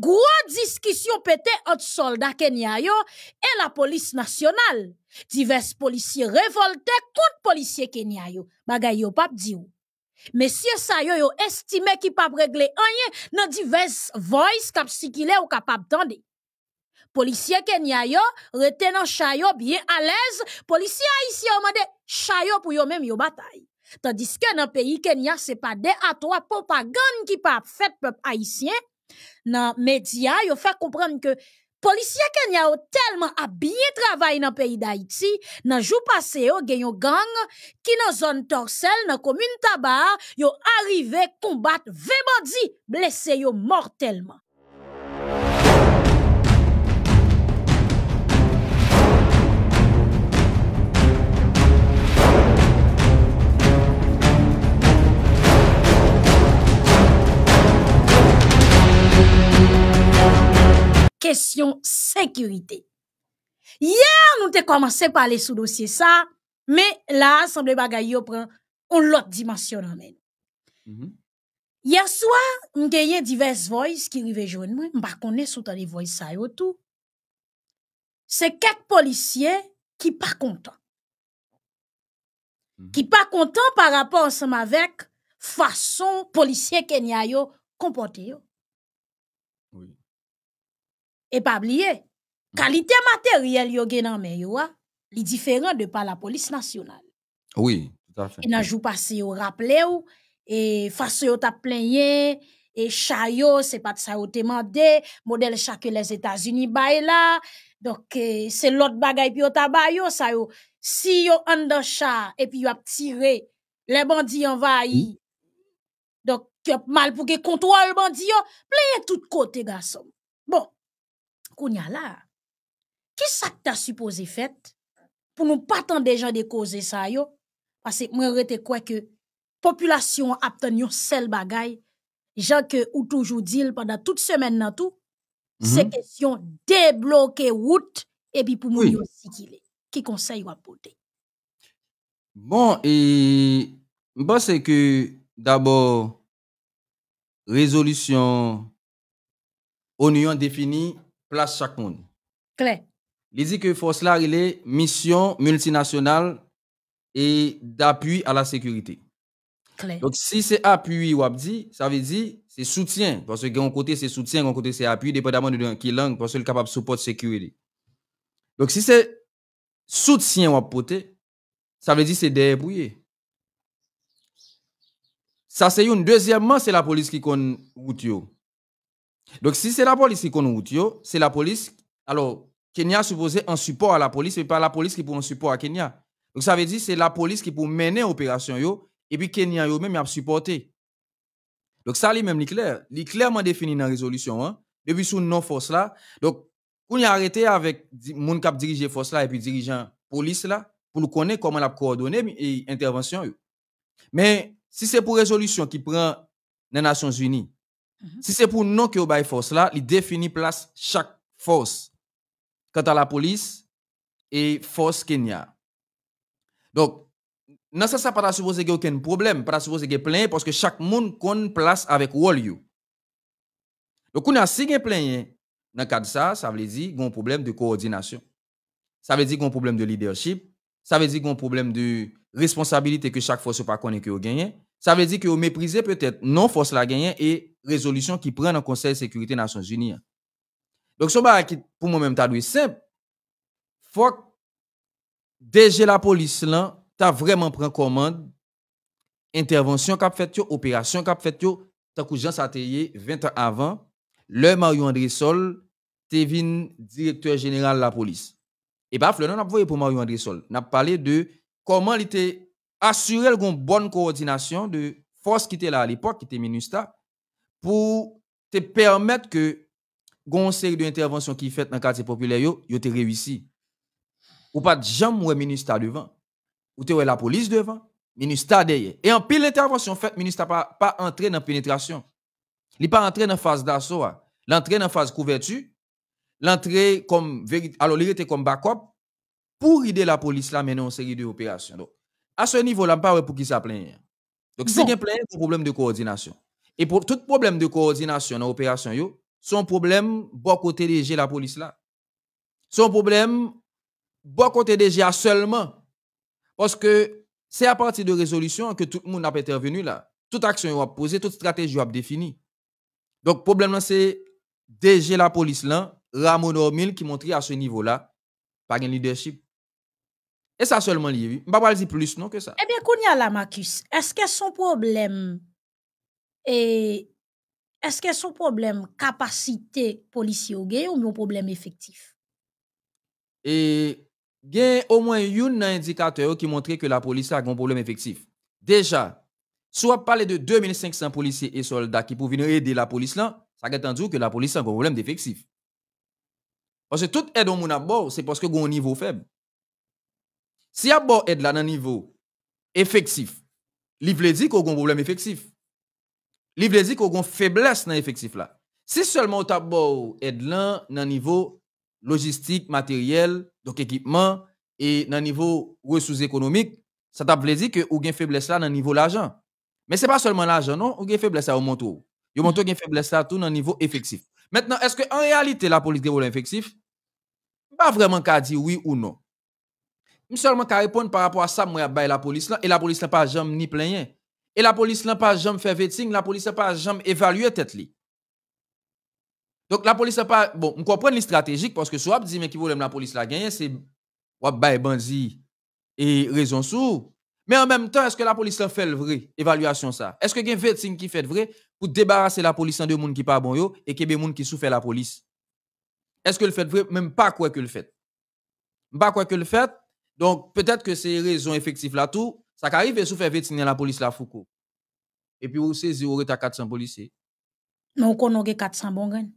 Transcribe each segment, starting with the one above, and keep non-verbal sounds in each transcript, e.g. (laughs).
Gros discussion pété entre soldats Kenya et la police nationale. Divers policiers révoltés contre policiers Kenya yo. Bagay yo pap Messieurs ou. Monsieur Sayo yo yo estime ki pap regle anye nan divers voice kap sikile ou kap tande. Polisye Kenya yo rete chayo bien à l'aise, policiers haïtiens ont mande chayo pou yo même yo bataille. Tandis que nan pays Kenya pas pas à toi propagande qui pap fait peuple haïtien dans les médias, ils fait comprendre que les policiers kenyans ont tellement bien travaillé dans le pays d'Haïti, dans le jour passé, ils ont des gangs qui dans la zone torselle, dans la commune Tabar, ils ont à combattre 20 bandits blessés mortellement. question sécurité. Hier, nous avons commencé à parler sous dossier ça, mais là, semble bagaille pris une autre dimension. Mm-hmm. Hier soir, nous avons diverses voix qui arrivaient jouer moi, mais qu'on est sous voix ça et tout. C'est quelques policiers qui ne sont pas contents. Mm-hmm. Qui sont pas contents par rapport ensemble avec façon policier Kenya comporter comporté et pas oublier mm. qualité matérielle yo gen nan men yo ah, li différent de par la police nationale Oui, tout à fait. Et nan jou passe yon rappele et et fase euh, yo tap plenye, et chayo se pat sa yo modèle modèle que les états unis bay la, donc l'autre se lot bagay pi yo yo, sa yon, si yo an dan et et pi yo ap tire, mm. le bandi yon va donk donc yon mal pou ge kontrol bandi yon, plenye tout côté garçon. Bon, quest Qui ça as supposé faire pour nous pas tant de gens de causer ça yo? Parce que moi te crois que population a obtenu sel bagay, gens que ou toujours dit pendant toute semaine dans tout, c'est mhm. question débloquer route et puis pour nous aussi, qu'il est. Qui conseille ou poter? Bon, et bon, c'est que d'abord, résolution, on défini place chaque monde. Il dit que force là, il est mission multinationale et d'appui à la sécurité. Donc si c'est appui ou abdi, ça veut dire c'est soutien parce que d'un côté c'est soutien, d'un côté c'est appui dépendamment de qui langue parce que est capable de supporter sécurité. Donc si c'est soutien ou ça veut dire c'est débrouillé. Ça c'est une deuxièmement c'est la police qui connaît route donc, si c'est la police qui connaît c'est la police. Alors, Kenya supposé un support à la police, mais pas la police qui pour un support à Kenya. Donc, ça veut dire que c'est la police qui pour mener l'opération, et puis Kenya elle-même, même a supporté. Donc, ça, lui-même, est clair. Il est clairement défini dans la résolution. Hein? Depuis sous non-force là. Donc, on a arrêté avec mon cap dirigé force là et puis dirigeant police là pour nous connaître comment la coordonner intervention. l'intervention. Mais si c'est pour résolution qui prend les Nations Unies, Mhm. Si c'est pour non que vous avez force là, il définit place chaque force. Quant à la police et force Kenya. Donc, ça ça, ça pas supposé qu'il y aucun problème, pas supposé qu'il y plein parce que chaque monde compte place avec Wall Donc, on a si plein plein dans le cadre de ça, ça veut dire qu'il y a un problème de coordination. Ça veut dire qu'il y a un problème de leadership. Ça veut dire qu'il y a un problème de responsabilité que chaque force pas connaît que au gagnez. Ça veut dire que vous méprisez peut-être non force la gagne et résolution qui prend le Conseil de sécurité des Nations Unies. Donc, ce qui pour moi-même c'est simple, faut que la police là, as vraiment pris commande, intervention qu'a fait opération qu'a fait tant que Jean 20 ans avant, le Mario André Sol, Tevin, directeur général de la police. Et bah, le nom n'a pour Mario André Sol. N'a parlé de comment il était assurer une bonne coordination de force qui était là à l'époque, qui était ministre pour te permettre que une série d'interventions qui fait dans le quartier populaire, yo, yo te réussi. Ou pas de ministre ministre devant. Ou la police devant, ministre derrière. Et en pile l'intervention faite, ministre pas pas entré dans pénétration. Il pas entré dans phase d'assaut. Hein. L'entrée dans phase couverture, l'entrée comme alors comme backup pour aider la police là mener une série d'opérations. À ce niveau-là, pas pour qui ça Donc, si vous c'est un problème de coordination. Et pour tout problème de coordination dans l'opération, son problème, bon côté DG la police là. Son problème, bon côté déjà seulement. Parce que c'est à partir de résolution que tout le monde a intervenu là. Toute action a posée, toute stratégie a définie. Donc, le problème là, c'est DG la police là, Ramon Ormil qui montre à ce niveau là, pas un leadership et ça seulement lié, eu. Je ne pas dire plus non que ça. Eh bien, Kounia Lamakus, est-ce que son problème et est-ce que son problème capacité policier ou un problème effectif? Et a au moins un indicateur qui montre que la police a un problème effectif. Déjà, soit parler de 2500 policiers et soldats qui pouvaient aider la police là, ça veut dire que la police a un problème d'effectif. Parce que tout aide au monde à bord, c'est parce que un niveau faible. Si a est aide là dans niveau effectif, livre dit qu'il a un problème effectif. veut dit a une faiblesse dans effectif là. Si seulement vous as bo aide là dans niveau logistique, matériel, donc équipement et dans niveau ressources économiques, ça t'a dit que ou une faiblesse là dans niveau l'argent. Mais c'est pas seulement l'argent non, ou une faiblesse au monto. monto faiblesse là tout dans niveau effectif. Maintenant, est-ce que en réalité la police des effectif Pas vraiment qu'à dire oui ou non seulement qu'à répondre par rapport à ça, moi, à la police là, et la police n'a pas jamais ni rien. Et la police n'a pas jamais fait vetting, la police n'a pas jamais évalué tête li. Donc la police n'a pas, bon, on comprend les stratégiques parce que soit dit, mais qui voulait la police la gagner, c'est, wap bay bandi, et raison sous. Mais en même temps, est-ce que la police a fait le vrai évaluation ça? Est-ce que y a vetting qui fait vrai pour débarrasser la police de monde qui pas bon yo et que des monde qui souffrent la police? Est-ce que le fait vrai? Même pas quoi que le fait. Pas quoi que le fait? Donc, peut-être que c'est raison effectives là tout. Ça arrive et sous fait vétiner la police la Foucault. Et puis, vous saisissez, vous avez 400 policiers. Non, on 400 bons grains.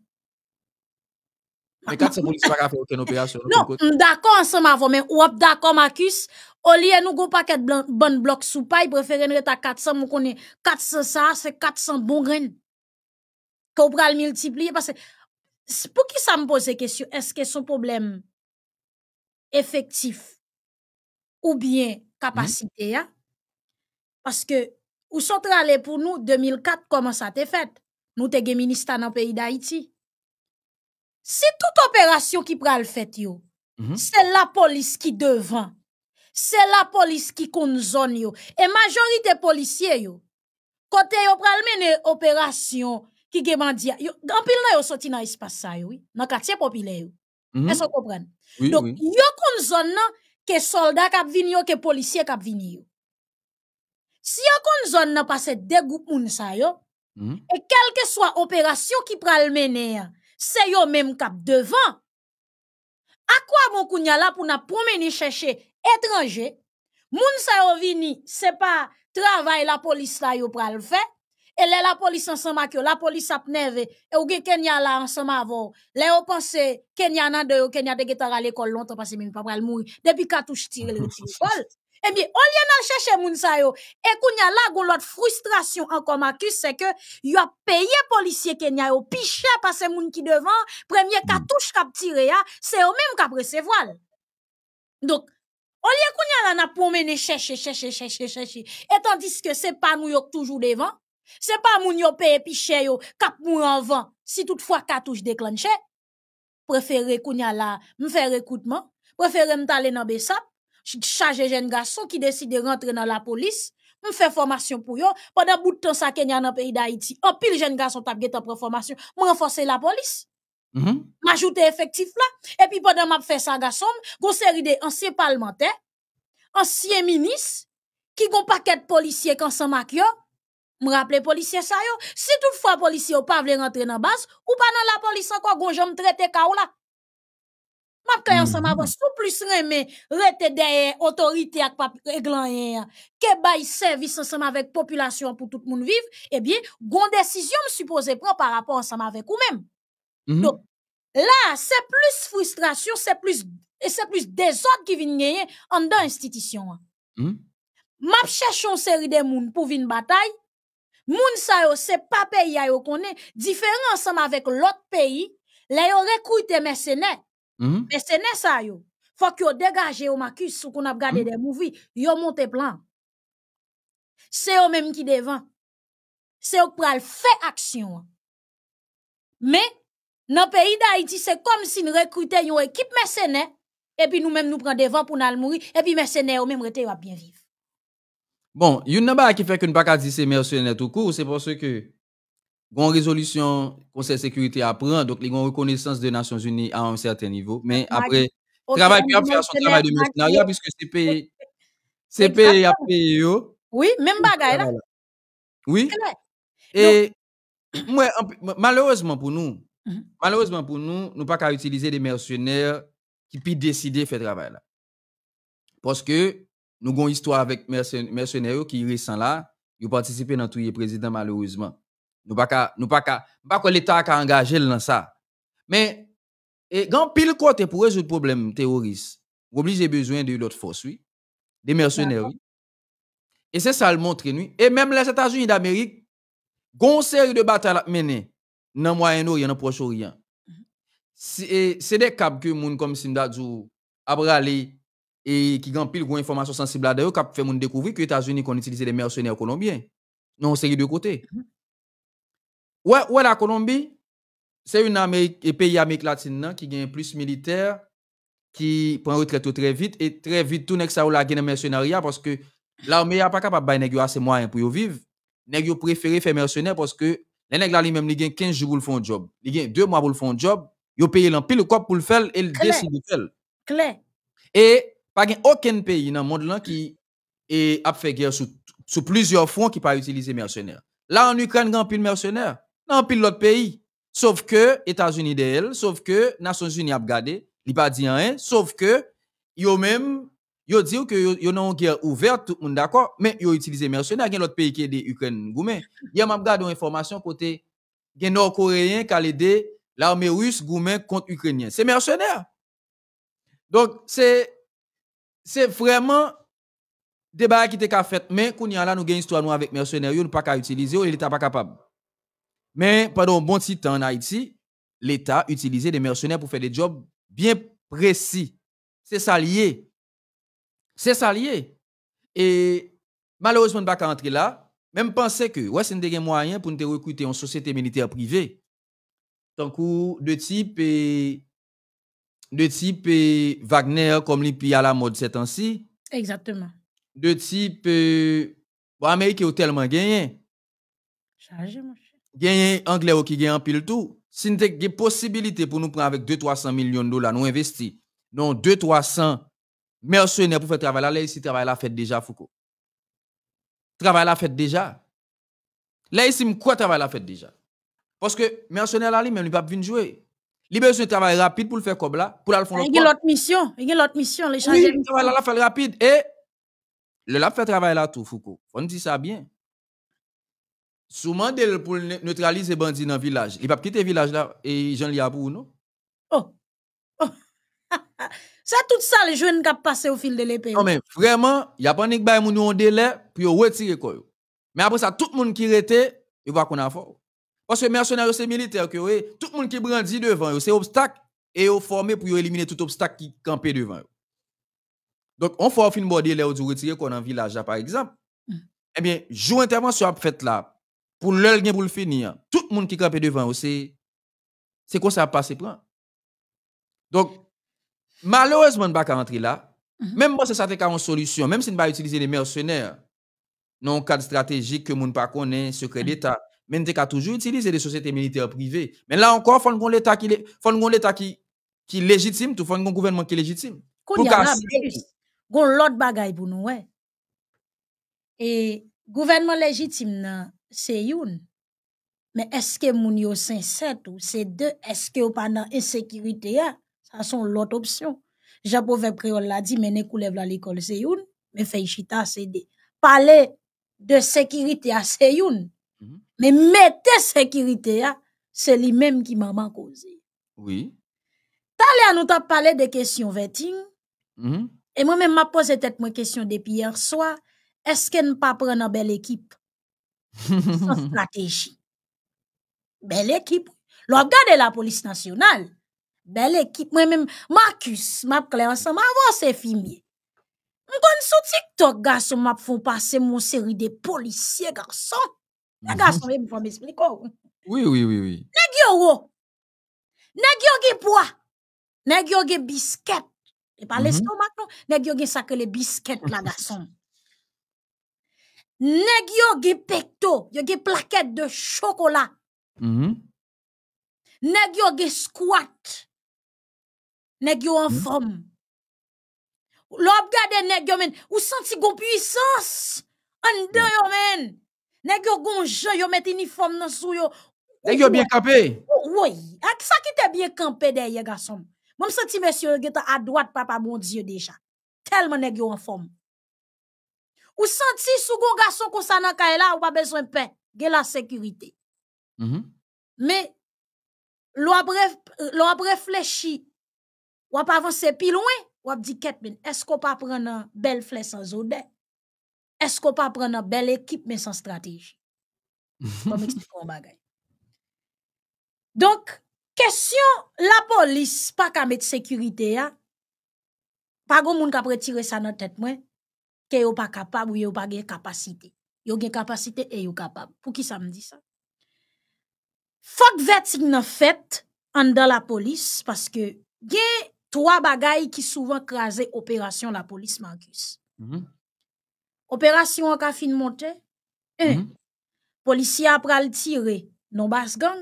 Mais 400 policiers pas faire aucune opération. Non, d'accord ensemble avant, mais ou d'accord, Marcus. Au lieu nous go paquet bonnes bloc sous paille, préférez nous à 400, nous connaît 400 ça, c'est 400 bons grains. Qu'on le multiplier parce que, pour qui ça me pose question? Est-ce que son problème effectif? ou bien capacité hein? parce que ou sont allés pour nous 2004 comment ça t'est fait nous te gen ministre dans le pays d'Haïti C'est toute opération qui pral fait yo mm-hmm. c'est la police qui devant c'est la police qui compte zone yo et majorité policiers yo côté yo pral mener opération qui gen bandia en pile là yo sorti dans l'espace, ça yo oui dans quartier populaire mm est-ce donc oui. yo zone que soldats kap vini yo, que policiers kap vini Si yon kon zon nan pase de goup moun sa yo, mm. e que soit opération ki pral mené, se yo même kap devan, quoi bon kounya la pou na promeni chèche étranger, moun sa yo vini, se pa travail la police la yo pral et là, la police ensemble, la police apneve, et ou gen Kenya la ansama avon. Le yo pense, Kenya nan de yo, Kenya de parce al ekol lontan pase mimi mouille. depuis katouche tire le tire kol. (laughs) Eh eh on y en cherché moun sa yo. qu'on koun ya la gon l'autre frustration encore makus, c'est que, y a payé policier kenya yo, pi parce que se moun ki devant, premier katouche kap tire ya, se yo même kap voile. Donc, on y koun a la na pour mener chercher chercher chercher chercher. et tandis que c'est pas nous yok toujours devant. C'est pas moun yo paye piché yo, kap moun avant. Si toutefois katouche déclenche, préférez je la, m'fè recrutement, préférez m'tale nan besap, les jeune garçon qui décide de rentrer dans la police, fais formation pour yo, pendant bout de temps sa Kenya nan pays d'Haïti, en oh, pile jeune garçon tap geta pre formation, renforce la police. Mm-hmm. m'ajouter effectif là, et puis pendant m'ap fè sa garçon, gon série de ancien parlementaire, ancien ministre, qui gon paquet policier kansan yo, me rappeler policier ça yo, si toutefois policier ou pas veut rentrer dans base ou pas dans la police encore gon me traiter ka ou là. M'a kay ensemble avant c'est plus remè rete derrière autorité ak pa réglan que bay service ensemble avec population pour tout le monde vivre, eh bien gon décision me supposé prendre par rapport ensemble avec ou même. Mhm. Donc là, c'est plus frustration, c'est plus et c'est plus désordre qui vient gagner en dans institution. M'a mhm. cherche une série de moun pour vin bataille Moun sa yo se pa peyi a yo konen, diferansan avèk lòt peyi, lè yo rekwite mè sène. Mè hmm? sène sa yo. Fòk yo degaje yo maki sou kon ap gade hmm? de mouvi, yo monte plan. Se yo mèm ki devan. Se yo pral fè aksyon. Mè, nan peyi da Haiti, se kom si nou rekwite yon ekip mè sène, epi nou mèm nou pran devan pou nal mouri, epi mè sène yo mèm rete yo ap bien riv. Bon, il y a pas qui fait qu'une part ces d'utiliser mercenaires tout court, c'est parce que une résolution Conseil de sécurité apprend donc une reconnaissance des Nations Unies à un certain niveau, mais après travail qui a faire son travail de mercenariat puisque c'est pays, c'est pays après oui même bagaille là, oui et (clears throat) malheureusement pour nous, mhm. malheureusement pour nous, nous pas qu'à utiliser des mercenaires qui puissent décider fait travail là, parce que nous avons une histoire avec mercenaires qui récent là, ils ont participé dans tout le président malheureusement. Nous pas nous pas pas l'État a engagé dans ça. Mais quand grand pile pour résoudre le problème terroriste, vous obligé besoin de l'autre force, oui, des mercenaires. Et c'est ça le montre nous. Et même les États-Unis d'Amérique, gon série de batailles menées dans Moyen-Orient, dans Proche-Orient. Mhm. C'est des caps que gens comme Sindadou. a et qui gagne pile gros information sensible là d'ailleurs qui fait moun découvrir que États-Unis ont utilisé des mercenaires colombiens. Non, c'est de côté. côtés. Mm-hmm. Ouais, la Colombie, c'est une un pays américain latine qui gagne plus militaire qui prend retraite très vite et très vite tout le ça ou la gagne mercenariat parce que l'armée a pas capable de faire assez moyen pour vivre. Nèg yo préféré faire mercenaire parce que les gens là lui-même 15 jours pour le faire job. Ils ont 2 mois pour le faire job, yo paye l'empile le pour le faire et le décide de faire. Clair. Et pas aucun pays dans le monde qui e a fait guerre sous plusieurs fronts qui pas utilisé mercenaires. Là, en Ukraine, il y a pile mercenaires. Dans pile l'autre pays. Sauf que États-Unis d'elle, sauf que Nations Unies a regardé, il pas dit rien, sauf que yo même yo dit que yo, une guerre ouverte, tout le monde d'accord, mais ont utilisé mercenaires, il l'autre pays qui est l'Ukraine goumé. Hier m'a regardé une information côté gen nord-coréen qui a aidé l'armée russe goumé contre ukrainien. C'est mercenaires. Donc c'est c'est vraiment des qui étaient fait. Mais qu'on y a là, nous gagne histoire nous avec mercenaires, nous pas qu'à utiliser, l'État pas capable. Mais pendant un bon petit temps en Haïti, l'État utilisait des mercenaires pour faire des jobs bien précis. C'est ça lié. C'est ça lié. Et malheureusement, nous pas qu'à entrer là. Même penser que, ouais, c'est un moyen pour nous recruter en société militaire privée. Tant coup, de type et de type euh, Wagner comme l'IPI à la mode ces temps-ci. Exactement. De type euh, bon, Amérique a tellement gagné. Chargé mon cher. Gagné anglais qui gagne en pile tout. Si nous avons possibilité pour nous prendre avec 2 300 millions de dollars nous investir. dans 2 300 mercenaires pour faire travail là ici travail la fête déjà Foucault. Travail là fait déjà. Là ici quoi travail la fait déjà. Parce que mercenaires, là lui même il pas venir jouer. Il besoin de travail rapide pour le faire comme là, pour le faire. Il y a autre mission, il y a autre mission, les changements. Oui, le travail là, fait rapide. Et le lap fait travail là tout, Foucault. On dit ça bien. Souvent, pour neutraliser les bandits dans le village. Il va quitter le village là et j'en ai pour non? Oh. oh. (laughs) c'est tout ça, les jeunes qui passé au fil de l'épée. Non, mais vraiment, il n'y a pas de bail, on délai, puis on retire quoi. Mais après ça, tout le monde qui était, il voit qu'on a fort. Parce que mercenaires, c'est militaire tout le monde qui brandit devant c'est obstacle et au formé pour éliminer tout obstacle qui campait devant eux. Donc on fait une bordée là où du qu'on en village par exemple. Mm. Eh bien, joue intervention à fait là pour l'heure pour le finir. Tout le monde qui campait devant c'est c'est quoi ça passer. plan Donc malheureusement pas rentrer là. Mm-hmm. Même si ça une solution, même si on pas utiliser les mercenaires non cadre stratégique que monde pas connaît, secret mm. d'État mais nous avons toujours utilisé les sociétés militaires privées. Mais là encore, il faut l'État qui l'État qui qui légitime, tout faut un gouvernement qui légitime. Pour gon l'autre bagaille pour nous ouais. Et gouvernement légitime c'est youn. Mais est-ce que moun yo sincère ou c'est deux est-ce que pas dans insécurité ah? Ça sont l'autre option. Jean Pauvre Créole l'a dit mais ne coulève la l'école c'est youn, mais fait chita c'est deux. Parler de sécurité à ah, c'est youn. Mhm. Mais mettez sécurité, hein. c'est c'est même qui qui maman Oui. T'as nous ta parlé de questions vetting, mhm. moi-même, même pose ma question question hier soir. soit est qu'elle que pas pas une belle équipe? équipe. (laughs) stratégie. Belle équipe. équipe. regard la police nationale. Belle équipe. Moi-même, Marcus, map kle je ma avon se fimye. TikTok garçon, map font passer mon série de policiers, garçon. La mhm. garçon même pour m'expliquer. Oh. Oui, oui, oui, oui. Nèg yo ro. Nèg yo gen poids. Nèg yo gen biscuit. Et pas mhm. l'estomac non, nèg yo gen sacré les biscuits la garçon. Nèg yo gen pecto, yo gen plaquette de chocolat. Mhm. Nèg yo squat. Nèg yo en mhm. forme. L'obgade, gade nèg yo men, ou senti gon puissance en dedans yo men. Nèg yo jan yo met uniforme nan sou yo. Nèg yo bien campé. Oh, oui, ak ah, sa ki te bien campé derrière garçon. Mon senti monsieur geta à droite papa bon Dieu déjà. Tellement nèg yo en forme. Ou senti sou gon garçon kon sa nan kay la ou pas besoin pe. gen la sécurité. Mm Mais lo ap réfléchi, ou ap avancer plus loin, ou ap dit ket est-ce qu'on pas prendre un belle flèche sans odeur est-ce qu'on pas prendre une belle équipe mais sans stratégie (laughs) Donc question la police pas qu'à la sécurité hein. Pas grand monde qui a ça dans tête moi que pas capable ou yo pas gain capacité. Yo gain capacité et yo capable. Pour qui ça me dit ça Fuck vetting nan fait en dans la police parce que y a trois bagailles qui souvent craser opération la police Marcus. Mm-hmm. Opération ka fin monte, un, mm -hmm. le pral tire non bas gang,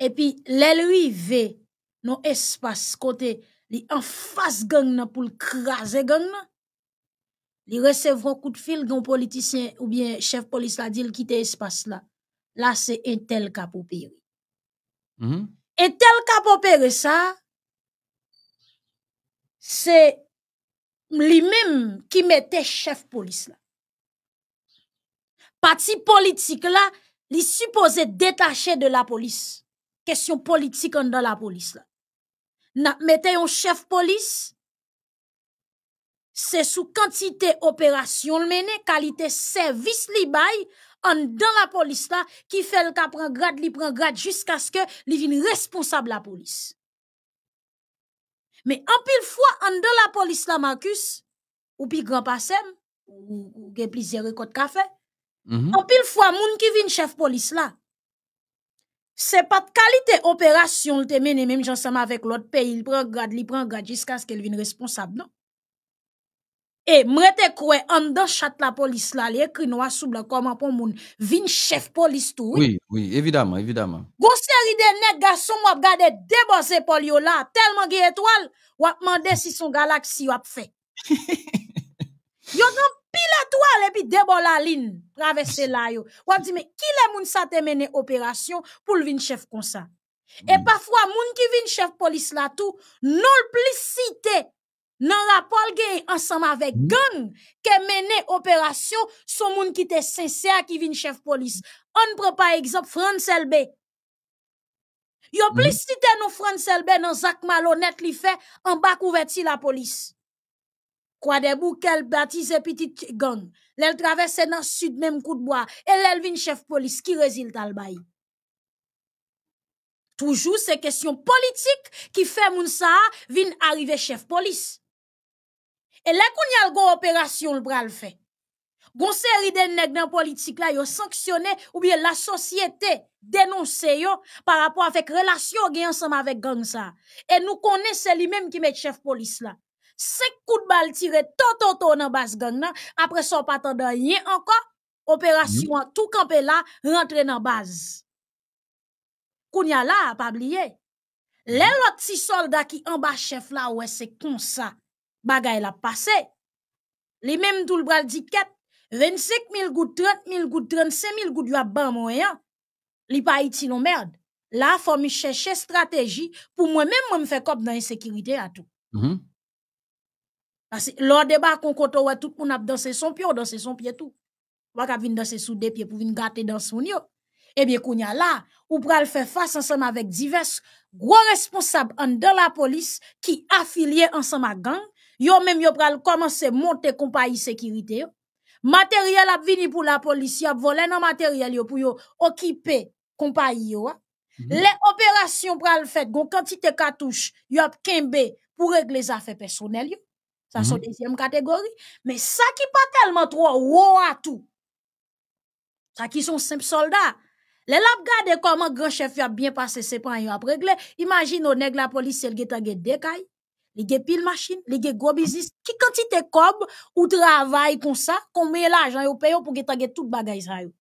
et puis l'élui ve non espace côté, li en face gang nan pou craser. gang nan, li coup de fil gon politicien ou bien chef police la dil là, là Là, un tel cas mhm. tel opere. Mm -hmm. tel pour opere ça, c'est lui-même qui mettait chef police. là. Parti politique là, les supposé détaché de la police, question politique dans dans la police. là, Na un chef police. C'est sous quantité opération menées, qualité service service, dans en dans la qui là qui fait le grade, le prend grade jusqu'à ce que li vienne responsable la police. Mais en pile fois, en de la police, là, Marcus, ou puis grand passem, ou, ou plusieurs café, mhm. en pile fois, moun qui vient chef police là, c'est pas de qualité opération, le te même même avec l'autre pays, il prend grade, il prend grade jusqu'à ce qu'il vienne responsable, non? E mre te kwe andan chat la polis la liye kri nou asub la koman pon moun vin chef polis tou. Oui, oui, evidaman, evidaman. Gon seri de nek gason mwap gade debose pol yo la, telman ge etwal, wap mande si son galak si wap fe. (laughs) Yo nan pil atwal epi debola lin, ravesse la yo. Wap di me, ki le moun sa temene operasyon pou l vin chef kon sa? E mm. pafwa moun ki vin chef polis la tou, nol plis si te. Dans la Paul ensemble avec gang qui mené opération son monde qui était sincère qui vient chef police. On prend par exemple France LB. Yo plus mm. cité France LB dans Zach malhonnête li fait en bas couverti la police. Quoi des bouquel baptisé petit gang. L'elle traverse dans sud même coup de bois et l'elle vient chef police qui résident à bail. Toujours ces questions politiques qui fait moun ça arrive arriver chef police. Et là, quand il y a opération, le bras le fait. Une série de nègres dans la politique, sanctionné ou bien la société dénoncé par rapport avec relation qui ensemble avec gang ça. Et nous connaissons, c'est lui-même qui met chef police là. Cinq coups de balle tirés tout dans base gang là. Après son patron de rien encore, opération mm-hmm. tout campé là, rentré dans base. a là, pas oublier. Les mm-hmm. autres soldats qui en bas chef là, ouais, c'est comme ça bagay la passe. Li même tout le bral dit 25 000 gout, 30 000 gout, 35 000 gout, yon ban moyen. Li pa iti non merde. Là, faut me chercher stratégie pour moi-même, moi, me fais comme dans l'insécurité à tout. Parce que lors débat qu'on koto, tout le monde dansé son pied, dansé son pied tout. Ou a vin dansé sous des pieds pour venir gâter dans son yo. Eh bien, kounya là, ou pral faire face ensemble avec divers gros responsables en de la police qui affilié ensemble à gang, yo même yo pral commencer monter compagnie sécurité matériel a vini pour la police a volé nan matériel yo pour yo occuper compagnie yo hein. mhm. les opérations pral fait gon quantité cartouches. yo kembe pour régler affaires personnelles ça c'est mhm. deuxième catégorie mais ça qui pas tellement trop wow à tout ça qui sont simples soldats les lap gade comment grand chef a bien passé ses points yo a régler imagine au nèg la police elle Li ge pile machine, li business, qui quantité Ki quantité kob ou travay comme ça, combien me ça Combien yo peyo pou pour tout bagay sa yo.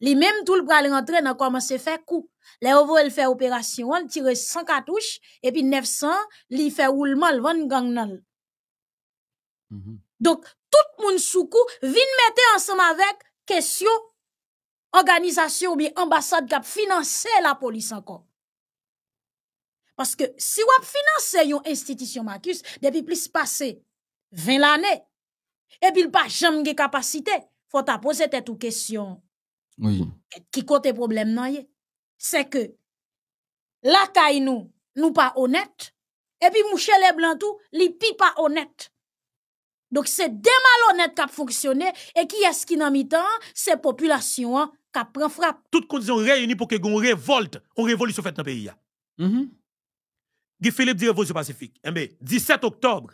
Li Même tout le pral rentre nan comment se fe kou. Le ovo el fe opération, tire 100 et puis 900 li fait roulement, le van gang nan. Mm -hmm. tout moun soukou vin mette ensemble avec question, organisation ou l'ambassade qui kap la police encore. Parce que si vous financé une institution, Marcus, depuis plus passé 20 ans, et puis il n'y a jamais de capacité, faut ta poser cette question. Oui. Qui le problème, non? C'est que la caille nous, nous pas honnête, et puis moucher les blancs tout, les pas honnêtes. Donc c'est des malhonnêtes qui fonctionnent, et qui est-ce qui en mi-temps? C'est la population hein, qui prend frappe. Toutes conditions réunies pour que vous révolte, une révolution fait dans le pays. Guy Philippe dit Révolution Pacifique. 17 eh octobre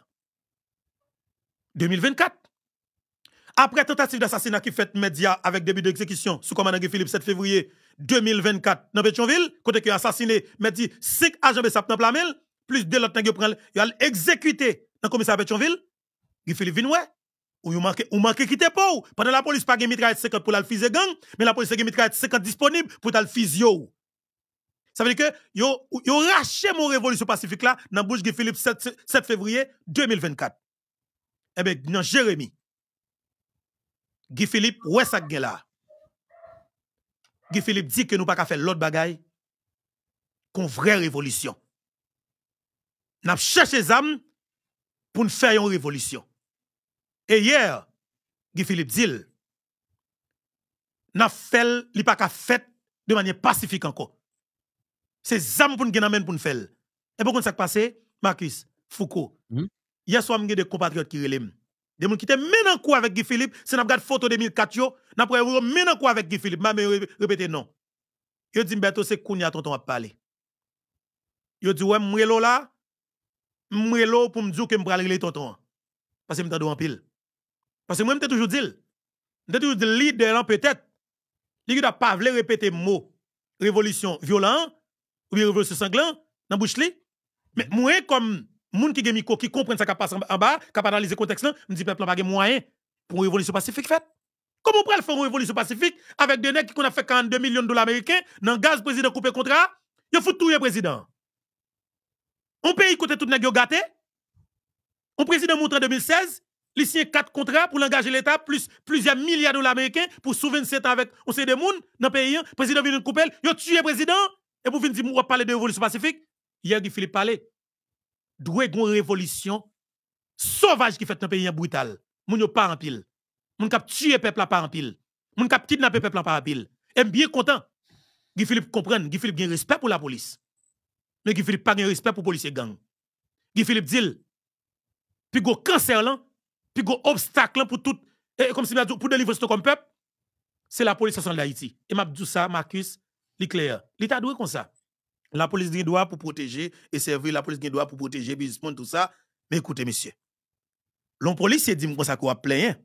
2024. Après tentative d'assassinat qui fait média avec début d'exécution sous commandant Guy Philippe 7 février 2024 dans Pétionville, côté qui a assassiné, mais 5 agents de dans Plamel, plus 2 autres qui exécuté dans le commissaire Pétionville. Guy Philippe Vinoué, ou yon manque, ou manque quitter Pendant la police pas de mitraillette 50 pour la gang, mais la police a mitraillette 50 disponible pour la yo. Ça veut dire que yo, yo raché mon révolution pacifique là dans bouche de Philippe 7, février 2024. Eh bien, dans Jérémie. Guy Philippe, ouais ça gen là. Guy Philippe dit que nous pas faire l'autre bagaille qu'on vraie révolution. N'a cherché les âmes pour faire une révolution. Et hier, Guy Philippe dit n'a fait li pas fait de manière pacifique encore. C'est zam pour nous amener pour nous faire. Et pourquoi ça qui passé, Marcus Foucault. Hmm? Hier soir, a des compatriotes qui relèvent. Des gens qui étaient maintenant quoi avec Guy Philippe, c'est n'a pas photo de 2004 yo, n'a pas maintenant quoi avec Guy Philippe, Mais répéter non. Yo dit Mbeto c'est Kounia tonton à parler. Yo dit ouais m'relo là, m'relo pour me dire que m'pral régler tonton. Parce que m'tande en pile. Parce que moi m'étais toujours dit, m'étais toujours dit leader hein, peut-être. Il n'a pas voulu répéter mot révolution violente, ou bien révolution sanglant dans bouche Mais moi, comme moun qui micro qui comprend ce qui passe en bas, qui analysé le contexte, me dit peuple n'a pas moyen pour une révolution pacifique fait. Comment on peut faire une révolution pacifique avec des nègres qui ont fait 42 millions de dollars américains dans le gaz président coupé contrat, il faut tout le président. On pays côté tout nègre gâté. On président montre en 2016, il signe quatre contrats pour l'engager l'État, plus plusieurs milliards de dollars américains pour souvenir cet avec on sait des dans le pays. Hein. Président vient de couper, il a tué le président, et vous pour dire, on parler de révolution pacifique. Hier, Philippe Philippe parler. Doué une révolution sauvage qui fait un pays brutal. Moun yo pas en pile. Moun kap tuer peuple pas en pile. Moun kap kidnapper peuple pas en pile. Et bien content. Guy Philippe comprend. Guy Philippe du respect pour la police. Mais Guy Philippe pas un respect pour police gang. Guy Philippe dit puis go cancer puis go obstacle pour tout et comme si pour délivrer ce comme peuple, c'est la police nationale d'Haïti. Et m'a dit ça Marcus, L'État doit Li doué comme ça. La police doit droit pour protéger et servir la police gen droit pour protéger bispon tout ça. Mais écoutez monsieur. L'on policier dit comme ça qu'on a plein hein.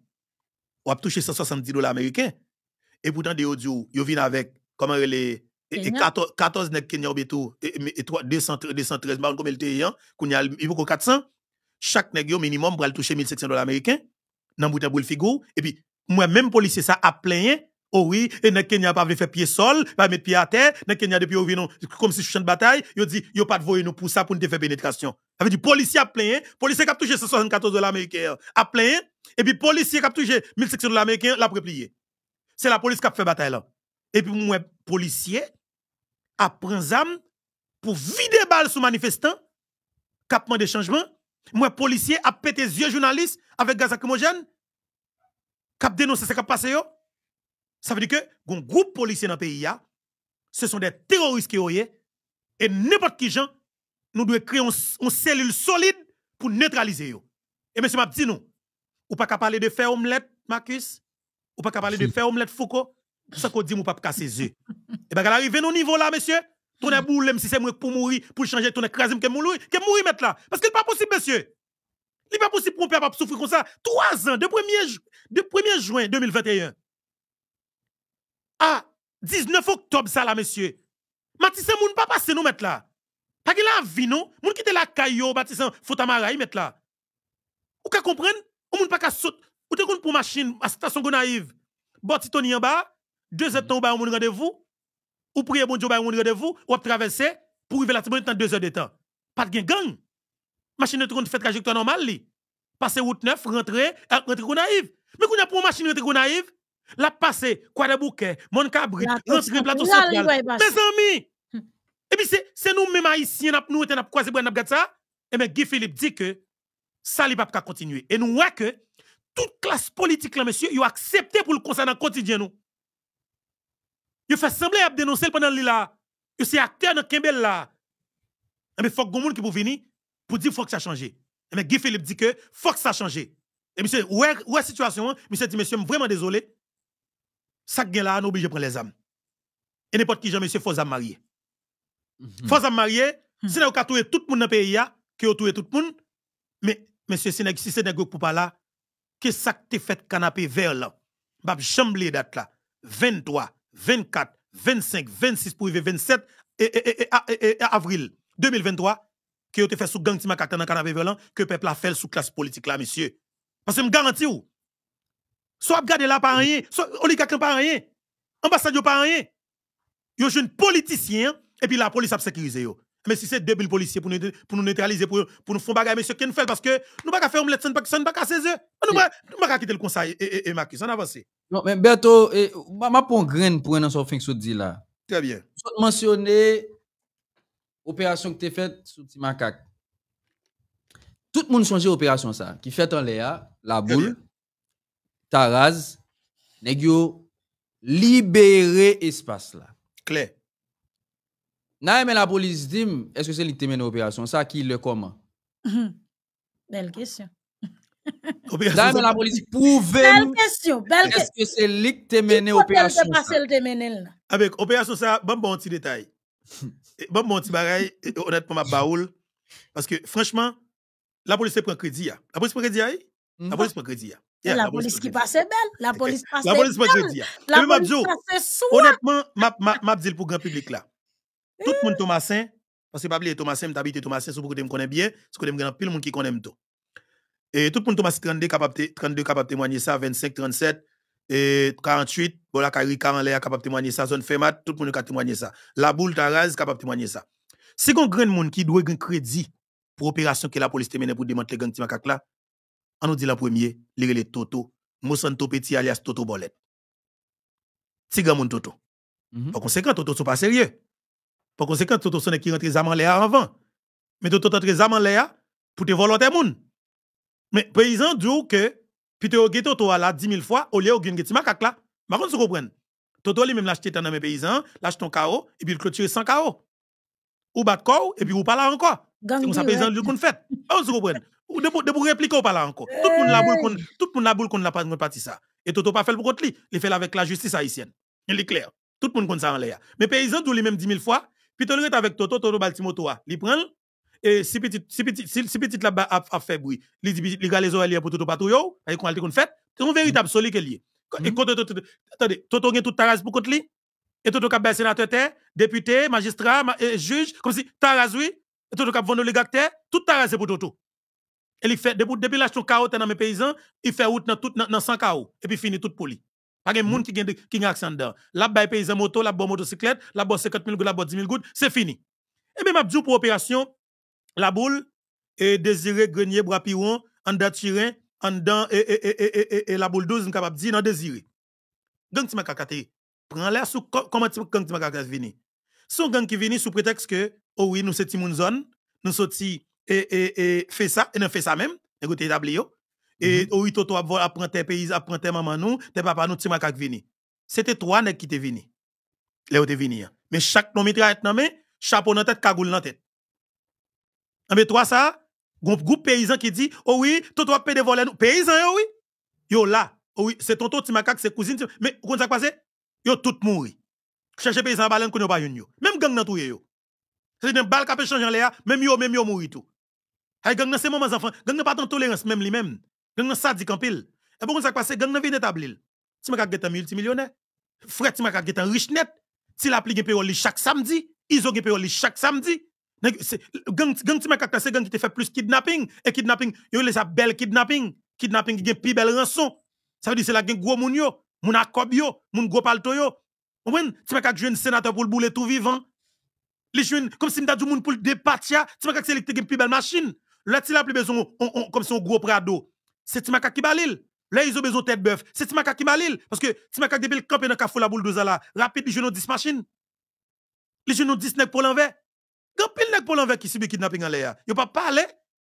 on a touché 170 dollars américains et pourtant des audio yo avec comment les 14 14 nèg Kenya bientôt et 213 marron comme il était hein. qu'on y a 400 chaque nèg minimum pour toucher 1500 dollars américains dans pour et puis moi même policier ça a plein hein. Oh oui, et dans Kenya, pas faire pied sol, pas mettre pied à terre. Dans Kenya, depuis où vient, comme si je en bataille, il dit, a pas de voyer nous pour ça, pour nous faire pénétration. Ça veut dire, policier a plein, policier qui a touché 174 dollars américains, a plein, et puis policier qui a touché 1600 dollars américains, l'a préplié. C'est la police qui a fait bataille là. Et puis, moi, policier, a pris armes pour vider balle sous manifestant, capement des changement. Moi, policier, a pété yeux journalistes avec gaz lacrymogène, a dénoncé ce qui a passé ça veut dire que un groupe policier dans le pays, ce sont des terroristes qui ont et n'importe qui gens, nous devons créer une cellule solide pour neutraliser eux. Et monsieur m'a dit nous, ou pas qu'à parler de faire omelette, Marcus, ou pas qu'à parler de faire omelette Foucault, ça qu'on dit, nous pas casser les yeux. Et eh bien, arrivé au niveau là, monsieur, ton est hmm. boule, si c'est moi pour mourir, pour changer, ton est que mourir, que mourir mettre là. Parce qu'il n'est pas possible, monsieur. Il n'est pas possible pour un père pas souffrir comme ça. Trois ans, de 1er, de 1er juin 2021 ah, 19 octobre, ça là, monsieur. Matisse, moun pas passer nous mettre là. Pas que la vie, non? Moun quitte la caillou, Matisse, faut ta mettre là. Ou ka comprenne? Ou moun pas ka saut. Ou te compte pour machine, à station naïve. Boti y en bas, deux heures de temps, ou moun rendez-vous. Ou prier bon Dieu, ou moun rendez-vous. Ou traverser pour arriver là, en deux heures de temps. Pas de gang. Machine te tourne fait trajectoire normale, li. Passer route 9, rentrer, euh, rentrer naïve. Mais qu'on a pour machine rentrer naïve. La passé, quoi de bouquet, mon cabri, rentre plateau central. Mes amis! Et puis c'est nous-mêmes haïtiens, nous sommes croisés, nous avons ça. Et eh bien, Guy Philippe dit que ça ne va pas continuer. Et nous voyons que toute classe politique, là, monsieur, il a accepté pour le concernant quotidien. Nous. a fait semblant à dénoncer pendant là. Il s'est dans Kembel là. Mais eh il faut que les qui pour venir pour dire faut que ça change. Eh Mais Guy Philippe dit que faut que ça change. Et monsieur, où est la situation? Monsieur dit, monsieur, je suis vraiment désolé ça est là, on prendre les âmes. Et n'importe qui jamais, monsieur, faux marier. marié. Mhm. Faux âme marié, mhm. c'est là où tout le monde dans le pays, qui a tout le monde. Mais, monsieur, si c'est n'est pour pas là, que ça que fait canapé vert là? Bab, les date là. 23, 24, 25, 26 pour 27 et, avril 2023 que vous avez fait sous gang Timakak dans le canapé violent, que le peuple a fait sous classe politique là, monsieur. Parce que je me garantis, Soit regarder là pas rien, soit oligarque pas rien, ambassade par rien. Yo jeune politicien et puis la police a sécurisé yo. Mais si c'est deux mille policiers pour nous, pour nous neutraliser, pour, pour nous faire bagarre, monsieur fait parce que nous ne pouvons pas faire omelette sans ah, pas casser eux. Nous ne pouvons pas quitter le conseil et, et, et Marcus. On avance. Non, mais Berto, ma un graine pour un son que tu dis là. Très bien. Tu mentionné opération que tu as faite sur Timacac. Tout le monde change opération ça, qui fait en l'air, la boule. Taraz, négio libérer libéré espace là. Clair. Na la police dit est-ce que c'est lui qui opération ça qui le comment (laughs) Belle question. Là, la police prouve. Belle question, belle question. Est-ce que c'est lui qui opération Avec opération ça, bon (laughs) bon petit détail. bon bon petit bagaille honnêtement ma baoul parce que franchement la police prend crédit La police prend crédit La mm-hmm. police prend crédit la, police, qui passe belle, la police passe La police passe belle. La police passe Honnêtement, m'a dit pour grand public là. Tout le monde Thomasin, parce que pas oublier Thomasin, m'habite Thomasin, c'est pour que me connais bien, parce que me connais pile monde qui connaît tout. Et tout le monde Thomasin 32 capable 32 témoigner ça 25 37 et 48, voilà, la carrière 40 là capable témoigner ça zone fermat, tout le monde a témoigner ça. La boule Taraz capable témoigner ça. Si qu'on grand monde qui doit un crédit pour opération que la police te pour démanteler gang là, on nous dit la première, les Toto, Mosanto Petit alias Toto Bolet. Tiga mon Toto. Mm -hmm. Par conséquent, Toto sont pas sérieux. Par conséquent, Toto sont qui rentre en l'air avant. Mais Toto rentre en l'air pour te voler tes moun. Mais paysan dit que Peter Oge Toto à la 10 000 fois au lieu de gagner makak là. Mais vous comprenez Toto lui même l'acheter dans mes paysans, l'achète ton KO et puis il clôture sans KO. Ou bat corps et puis ou pas encore. C'est comme ça paysan lui qu'on fait. Vous (laughs) comprenez ou de pour répliquer ou pas là encore. Tout le monde la boule qu'on l'a pas parti ça. Et Toto pas fait pour contre lui. Il fait avec la justice haïtienne. Il est clair. Tout le monde compte ça en l'air. Mais paysan tout lui-même 10 000 fois. Puis tu le avec Toto, Toto Baltimoto. Il prend. Et si petit, si petit, si petit là-bas a, fait bruit, il dit, il les oreilles pour Toto Patouyo, avec qu'on a qu'on fait. C'est un véritable mm-hmm. solide qu'il y Et mm-hmm. quand Toto, attendez, Toto gagne toute ta race pour contre lui. Et Toto Kabel, sénateur, député, magistrat, juge, comme si Taraz, oui, et Toto Kabel, le terre tout Taraz, c'est pour Toto. Et fait, depuis, la de carotte dans mes paysans, il fait route dans tout, dans 100 KO. Et puis finit tout pour lui. Pas de monde mm-hmm. qui a qui accent dedans. Là, il paysan moto, la moto motocyclette, là, a 50 000 gouttes, là, a 10 000 gouttes, c'est fini. Et même, abdou pour opération, la boule, et désiré grenier, bras en datirin en dans, et, et, et, la boule 12, capable de dire, non, désiré. Gang m'a kakate, prends l'air sous comment tu gang ti kakate vini. Son gang qui vini sous prétexte que, oh oui, nous sommes Timoun Zone, nous sorti et, et fait ça, et non fait ça même, écoutez, établi yo. Et mhm. oui toi tu vas apprendre tes pays, apprendre tes mamans, nous, tes papas, nous, tu m'as qu'à venir. C'était toi nègres qui t'es venus. Les vini hein. Mais chaque nom mitra est nommé, chapeau dans tête, cagoule dans tête. Ah, mais toi, ça, groupe paysan qui dit, oh oui, toi, toi, paye des nous. Paysan, oh oui. Yo là, oh oui, c'est tonton, tu m'as c'est cousine, mais, qu'on ça passé? Yo, tout mouri. Cherchez paysan, balen, qu'on n'a pas yon yo. Même gang dans tout yo. C'est une balle qui a changé même yo, même yo mouri tout. Hey, gang, c'est moment, enfants. Gang, n'a pas tolérance même lui-même. Gang, n'a dit en pile. Et pourquoi ça passe? Gang, n'a vient d'établir. Si ma est un multimillionnaire, frère, si ma est un riche net, si la pli payoli chaque samedi, ils ont payoli chaque samedi. Gang, gang, si ma c'est gang qui te fait plus kidnapping. Et kidnapping, yo, les a belle kidnapping. Kidnapping qui gagne plus belle rançon. Ça veut dire c'est la gang gros moun yo, moun akob yo, moun gros palto yo. Vous comprenez? Si jeune sénateur pour le boulet tout vivant, les jeunes, comme si m'ta du moun pour le dépatia, si ma c'est le plus belle machine. Là, il a plus besoin, comme si on gros prado. C'est Timaka qui balil. Là, ils ont besoin de tête bœuf. C'est Timaka qui balil. Parce que Timaka qui le camp et dans kafou la boule de Zala. Rapide, les genoux 10 machines. Les genoux 10 nègres pour l'envers. Quand pile nègres pour l'envers qui subit kidnapping en l'air. Ils pas parlé.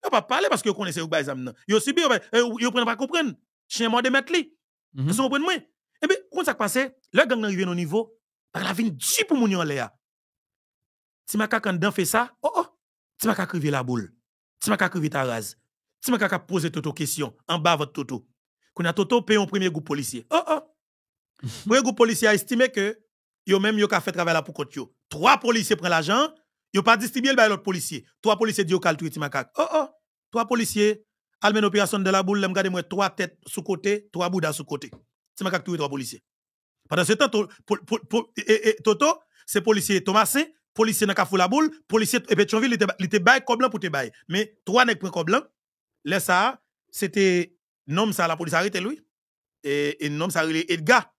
Ils pas parlé parce qu'ils connaissent les examen Ils subit, ils prennent pas comprendre. Chien mort de mettre li. Ils mhm. sont comprennent moins. Et eh bien, comment ça passe? Le gang arrive au niveau. Par la vie, du pour mon en l'air. Timaka quand fait ça, oh oh. Timaka crivé la boule. Ti m'a crivé ta rase. Ti m'a ka poser Toto question en bas votre Toto. Qu'on a Toto paye un premier groupe policier. Oh oh. (laughs) Premier groupe policier a estimé que yo même yo ka fait travail là pour compte yo. Trois policiers prennent l'argent, yo pas distribué le l'autre policier. Trois policiers dit yo kal tuer Timakak. Oh oh. Trois policiers Almen opération de la boule, lem gade moi trois têtes sous côté, trois bouddhas sous côté. Timakak tuer trois policiers. Pendant ce temps, e, e, Toto, c'est policier Thomasin policier dans la boule, policier et eh il était bail comme pour te bail. Mais trois nèg pas comme Là ça, c'était nom ça la police arrêté lui. Et, et nom ça Edgar.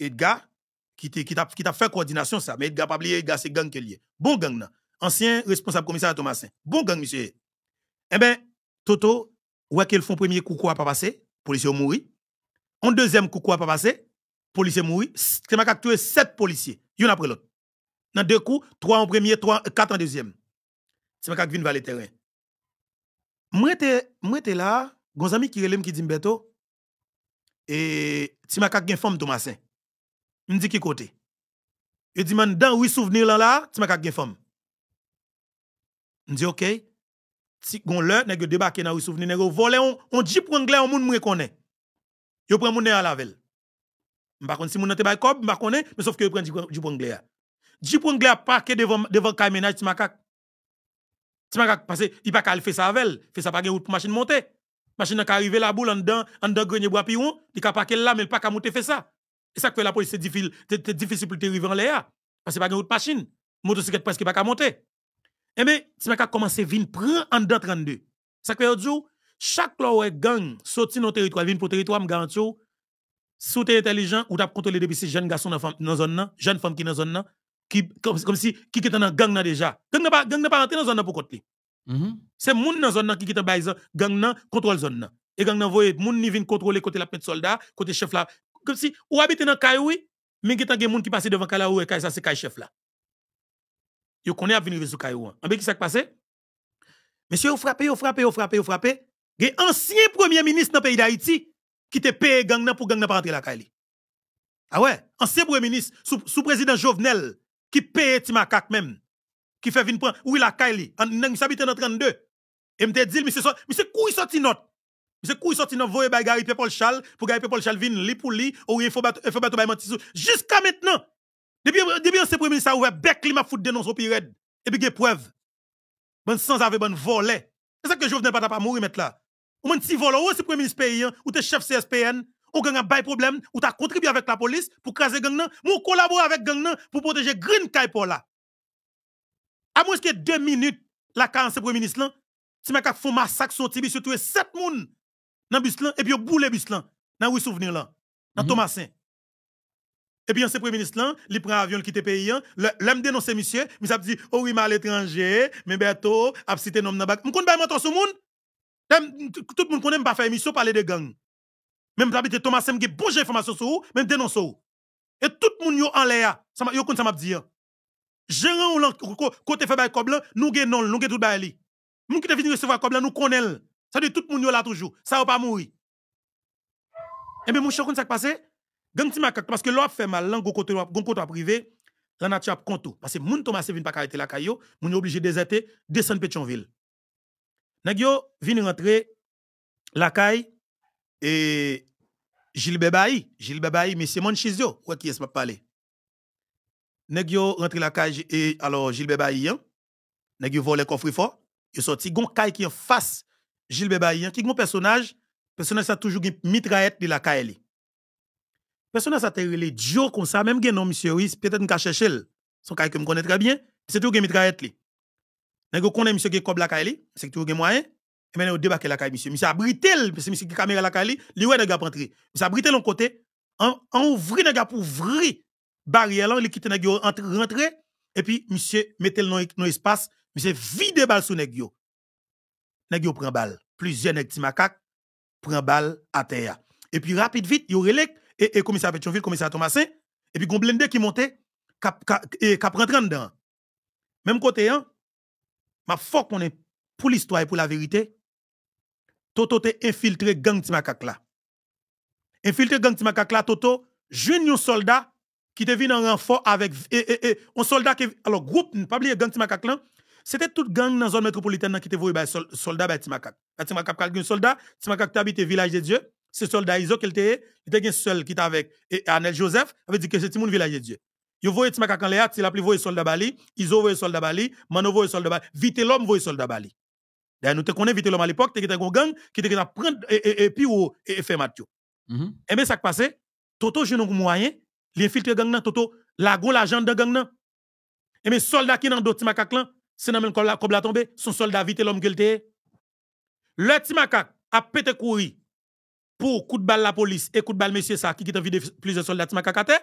Edgar qui t'a qui t'a fait coordination ça, mais Edgar pas oublier Edgar c'est gang qui lié. Bon gang là. Ancien responsable commissaire Thomasin. Bon gang monsieur. Eh ben Toto, ouais qu'ils font premier coucou à pas passer, policier mouru. Un deuxième coucou à pas passer, policier mouru. C'est m'a tuer sept policiers, un après l'autre. Dans deux coups, trois en premier, trois, euh, quatre en deuxième. C'est ma qui va le terrain. Moi, j'étais là, gon ami qui relèm qui dit Mbeto, oh. et Timakak gen femme Thomasin. Il me dit qui côté. Il dit, man, dans oui souvenir là, là Timakak gen femme. M'di dit ok. Si gon l'heure, nèg débarqué dans oui souvenir, nèg volé, on, on dit pour anglais, on moun mou reconnaît. Yo prend moun à la velle. M'pa si moun nan te bay kob, m'pa mais sauf que yo prend du pour anglais. Djipoun Glé a parqué devant devant camionnage, Timakak. Timakak parce il pas qu'à faire ça avec elle, fait ça pas gain route pour machine monter. Machine qui arrivé la boule en dedans en dedans grenier bois pion, il pas parqué là mais il pas qu'à monter fait ça. Et ça que la police c'est difficile, c'est difficile pour arriver en l'air parce que pas gain route machine. Motocyclette presque pas qu'à monter. Et eh mais Timakak c'est vinn prend en dedans 32. Ça que dit chaque loi gang sorti notre territoire vinn pour territoire me garantit sous t'es intelligent ou t'as contrôlé depuis ces jeunes garçons dans zone là, jeunes femmes qui dans zone là comme, comme si qui est dans gang nan déjà. Gang n'a pas gang n'a pas rentré dans zone pour côté mm C'est moun dans zone qui est en baise gang nan contrôle zone nan. Et gang nan voye moun ni vinn contrôler côté la petite soldat, côté chef là. Comme si ou habite dans kay oui, mais qui gen moun qui passe devant kala ou kay ça c'est kay chef là. Yo connaît a venir sur kay ou. Ah en qui ça passé? Monsieur, vous frappez, vous frappez, vous frappez, vous frappez. Gen ancien premier ministre dans le pays d'Haïti qui te paye gang nan pour gang nan pas rentrer la kay Ah ouais, ancien premier ministre sous, sous président Jovenel qui paye ti macaque même, qui fait venir prendre, oui, la Kylie, en habite en 32. Et me dit, monsieur, monsieur, couille sorti note. Monsieur, couille sorti note, voyez, bah, Gary Paul Chal, pour Gary Paul Chal, vin, li pour li, ou il faut battre, il faut battre, jusqu'à maintenant. Depuis, depuis, on le premier ministre, ouvert, bec, li m'a foutu dénonce au pire, et puis, il y a preuve. Bon sans avoir bon volet. C'est ça que je Pata pas mourir, mettre là. Ou même si volant, ou c'est premier ministre payant ou t'es chef CSPN, ou gang a bay problème, ou ta contribué avec la police pour craser gang nan, ou collaborer avec gang nan pour protéger Green Kaipo là. À moins que deux minutes, la 40 premier ministre là, si mec a massacre sur Tibi, surtout sept moun nan bus là, et puis boule bus là, dans oui souvenir là, dans mhm. Thomasin. Et puis, ce premier ministre, là, il prend avion, il quitte le pays, l'homme dénonce monsieur, mais ça dit, oh oui, mais à l'étranger, mais bientôt, a cité nom dans bac. M'kon pas mentir monde. Tout le monde connaît pas faire émission parler de gang. Même d'habiter Thomas Sem, qui bonne information sur vous, même dénonce vous. Et tout le monde en l'air, ça m'a, yo, ça m'a dit. Gérant ou côté fait bail coblan, nous non, nous gen tout bail nous Moun qui te recevoir coblan, nous connaissons. Ça veut dire tout le monde là toujours. Ça va pas mourir. Et eh bien, mon cher, ça passe? Gang ti makak, parce que l'on fait mal, l'on côté, gon côté privé, la nature a compte. Parce que moun Thomas Sem vient pas arrêter la caillou, moun obligé de déserter, descendre Pétionville. Nagyo vient rentrer la caille, et Gilbert Bailly, Gilbert Bailly, mais c'est mon chez quoi qui est-ce pas parler. Nèg la cage et alors Gilbert Bailly, hein? nèg coffre fort, Il sorti gon caille qui en face Gilbert Bailly, hein, qui est gon personnage, personnage ça toujours une mitraillette de la caille. Personnage ça te relé Dio comme ça, même gen non monsieur oui, peut-être n'ka chercher son caille que me connaît très bien, c'est toujours une mitraillette li. connaît monsieur qui cob la caille, c'est toujours gen moyen, et maintenant, on débarque la caille, monsieur. Monsieur abrité, parce monsieur qui caméra la caille, li ouais, n'a pas rentré. Monsieur abrité l'autre côté, en ouvri, n'a pour ouvrir barrière là, il quitte n'a entre rentrer, et puis monsieur mettez le dans espace, monsieur vide balle sous nèg yo. prend balle. Plusieurs nèg prend balle à terre. Et puis rapide vite, yo relègue et, et commissaire Pétionville, commissaire Thomasin, et puis Gomblende qui montait, qui cap, et dedans. Même côté, hein, ma fuck, on est pour l'histoire et pour la vérité, Toto te infiltré gang Timakak là. Infiltré gang Timakak là, Toto, jeune un soldat qui te venu en renfort avec eh, eh, eh, un soldat qui. Alors, groupe, pas oublier gang Timakak là, c'était toute gang dans la zone métropolitaine qui te voué par bah, soldat par bah, Timakak. Bah, Timakak a un soldat, Timakak habite village de Dieu, Ce soldat Iso qui était, il était seul qui était avec Anel Joseph, avait dit que c'est le village de Dieu. Yo voyez Timakak en l'air, il a pris soldat soldat Bali, Iso voyé soldat Bali, Mano voyé soldat Bali, vite l'homme voyé soldat Bali. D'ailleurs, nous t'avons invité l'homme à l'époque, t'es un gang, qui t'es prendre et, et, puis au oh, et, faire -hmm. Et eh bien, ça qui passe, Toto, je n'ai moyen, l'infiltré gang, Toto, la go, l'agent de gang, Et eh bien, soldat qui sont dans le c'est dans même comme la tombe, son soldat vite l'homme qui était. Le timakak a pété courir pour coup de balle la police et coup de balle monsieur ça qui est envie plusieurs soldats timakak à terre.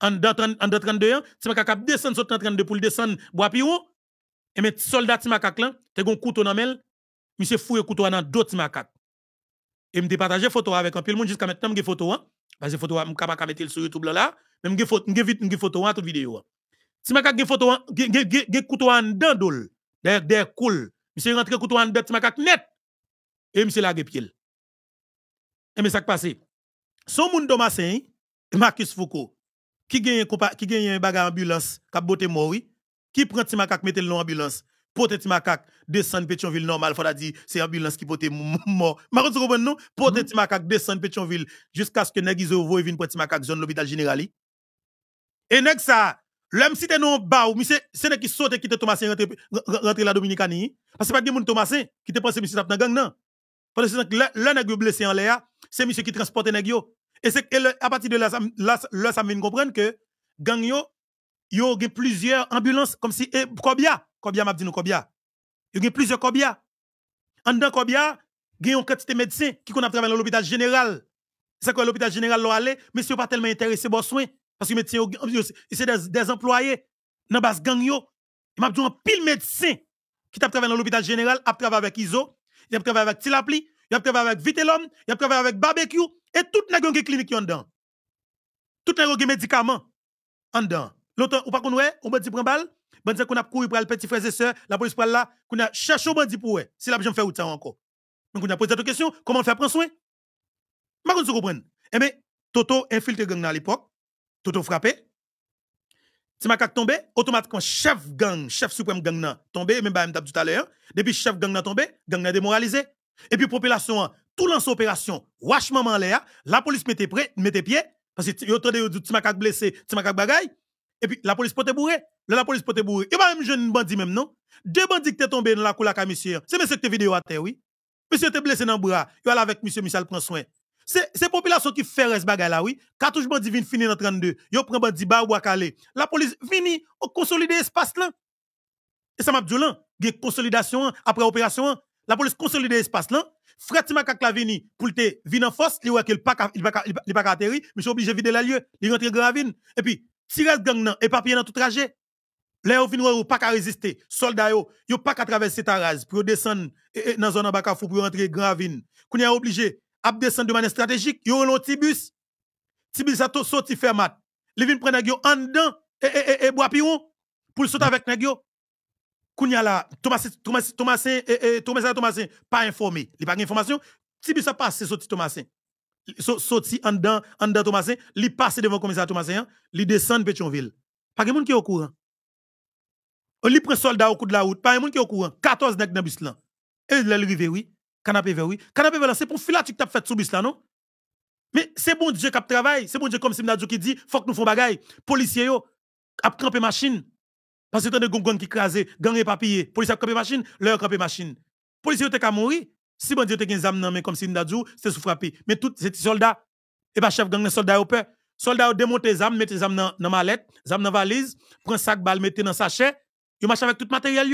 En 32 ans, timakak a descendu sur 32 pour le descendre, bois pion. Et mes soldat Timakak là, te gon couteau dans mel, monsieur fouye couteau dans d'autres Timakak. Et me partager photo avec un pile monde jusqu'à maintenant me photo parce que photo me capable mettre sur YouTube là, même me photo me vite me photo en toute vidéo. Timakak gen photo gen couteau en dedans dol, cool. Monsieur rentre couteau en dedans Timakak net. Et monsieur la pied. Et mais ça qui passé. Son moun domasin, Marcus Foucault, qui gagne qui gagne un bagage ambulance, qui a boté mort qui prend Timakak, mettez le nom ambulance. Pote Timakak, descend Pétionville normal. Faut dire, c'est ambulance qui pote mort. Maroc, vous comprenez, non? Pote mm-hmm. Timakak, descend Pétionville jusqu'à ce que Negizo voie vienne pour Timakak, zone l'hôpital général. Et nèg ça, l'homme si t'es non bas, monsieur, c'est nèg qui saute qui te Thomasin rentre la Dominicanie. Parce que pas de monde Thomasin qui te pense, monsieur dans gang, non? Parce que le nèg blessé en l'air, c'est monsieur qui transporte nèg Et c'est à partir de là, là, ça m'a comprendre que gang y a plusieurs ambulances, comme si, eh, Kobia, m'a dit nous Kobia. Il y a plusieurs Kobia. En dedans Kobia, il y a une quantité de médecins qui ont travaillé dans l'hôpital général. C'est quoi l'hôpital général l'a allé, mais ils pas tellement intéressé bon soins. Parce que médecin médecins, c'est des, des, employés dans la base gang. Il m'a dit un pile médecins qui t'a travaillé dans l'hôpital général, a travaillé avec ISO, il a travaillé avec Tilapli, il a travaillé avec vitelom il a travaillé avec Barbecue, et toute les clinique qui en dedans. Toute la médicaments en dedans. L'autre, ou pas qu'on ouais, on bandit prend balle, bandit qu'on a couru pour le petit frère et soeur, la police prend là, qu'on a cherché bandit pour ouais. Si la fait fait autant encore. Donc on a posé cette question, comment faire prendre soin Ma qu'on se comprenne. Eh bien, Toto infiltré gang à l'époque, Toto frappé. Si ma tombé, automatiquement chef gang, chef suprême gang nan tombé, même bah tout à l'heure, hein. depuis chef gang nan tombé, gang nan démoralisé. Et puis population hein, tout lance opération, wash maman l'air, la police mette prêt, mette pied parce que yo tande yo ma Timakak blessé, Timakak bagay, et puis la police peut te bourrer. la police peut te bourrer. y a même jeune bandit même, non? Deux bandits qui sont tombés dans la cour la monsieur. C'est monsieur qui est vidéo à terre, oui. Monsieur t'es blessé dans le bras. Il allé avec monsieur, Michel prend soin. C'est la population qui fait ce bagage là, oui. Cartouche dit viennent finir dans 32. Yo un bandit bas ou à calé. La police vini consolider l'espace là. Et ça m'a dit là, consolidation après opération. La police consolide l'espace là. Frère, Makak la vini pour te venir en force, il wè il pas il pas atterri, mais obligé vider la lieu, il rentre gravine. Et puis si reste gang nan, et papier dans tout trajet. Là, vous finissez, pas résister, résister. Soldats, yo pas qu'à traverser Taraz pour descendre eh, eh, dans zone en bas pour rentrer Gravine. Qu'on est obligé de descendre de manière stratégique. Yo un tibus, bus. Petit bus sorti faire mat. Les vins prendre yo en dedans et et et bois pion pour sauter avec nagyo. Qu'on y a là Thomas Thomas Thomasin eh, Thomas Thomasin pas informé. Il pas information, Petit bus ça passe sorti Thomasin sorti en dedans en dedans Thomasin, li passe devant commissaire Thomasin, hein, li descend Pétionville. Pas de monde qui est au courant. On li prend soldat au coup de la route, pas de monde qui est au courant. 14 nèg dans bus là. Et là le oui, canapé vert oui. Canapé vert c'est pour filer tap fait sous bus là non Mais c'est bon Dieu qui travaille, c'est bon Dieu comme Simna qui dit, faut que nous font bagaille. Policiers yo a camper machine. Parce que tant des gongons qui crasé, gang et papier, policiers a camper machine, leur camper machine. Policiers t'es qu'à mourir. Si dieu te gen zam nan men comme si nous c'est sous frappé. Mais tout ces soldats et pas chef gang les soldats au peur. Soldats ont démonté zam, mettez zam dans mallette, zam dans valise, prend sac balle mettez dans sachet, ils marchent avec tout matériel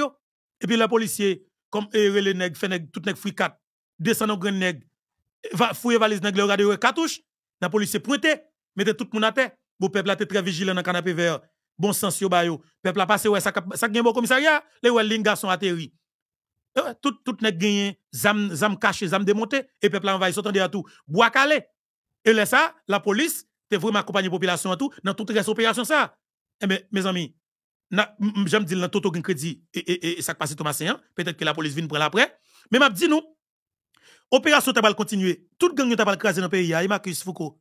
Et puis les policiers comme erre les nèg, fait nèg tout nèg fricat, descend au grand nèg, va fouiller valise nèg le cartouche, la police pointé, mettez tout monde à terre. Bon peuple là très vigilant dans canapé vert. Bon sens yo ba yo. Peuple a passé ouais ça ça gen bon commissariat, les ouais ligne garçon atterri. Euh, tout, tout n'est gagné, zam, zam caché, zam démonté, et peuple envahi, s'entendait à tout. Bois calé. Et là, ça, la police, t'es vraiment accompagné population à tout, dans toute les opération ça. Eh bien, mes amis, j'aime dire, dans tout gain crédit, et, et, et, ça passe Thomas hein. peut-être que la police vient prendre après. Mais m'a dit, nous, opération le continuer. Tout gang pas crasé dans le pays, m'a Marcus Foucault.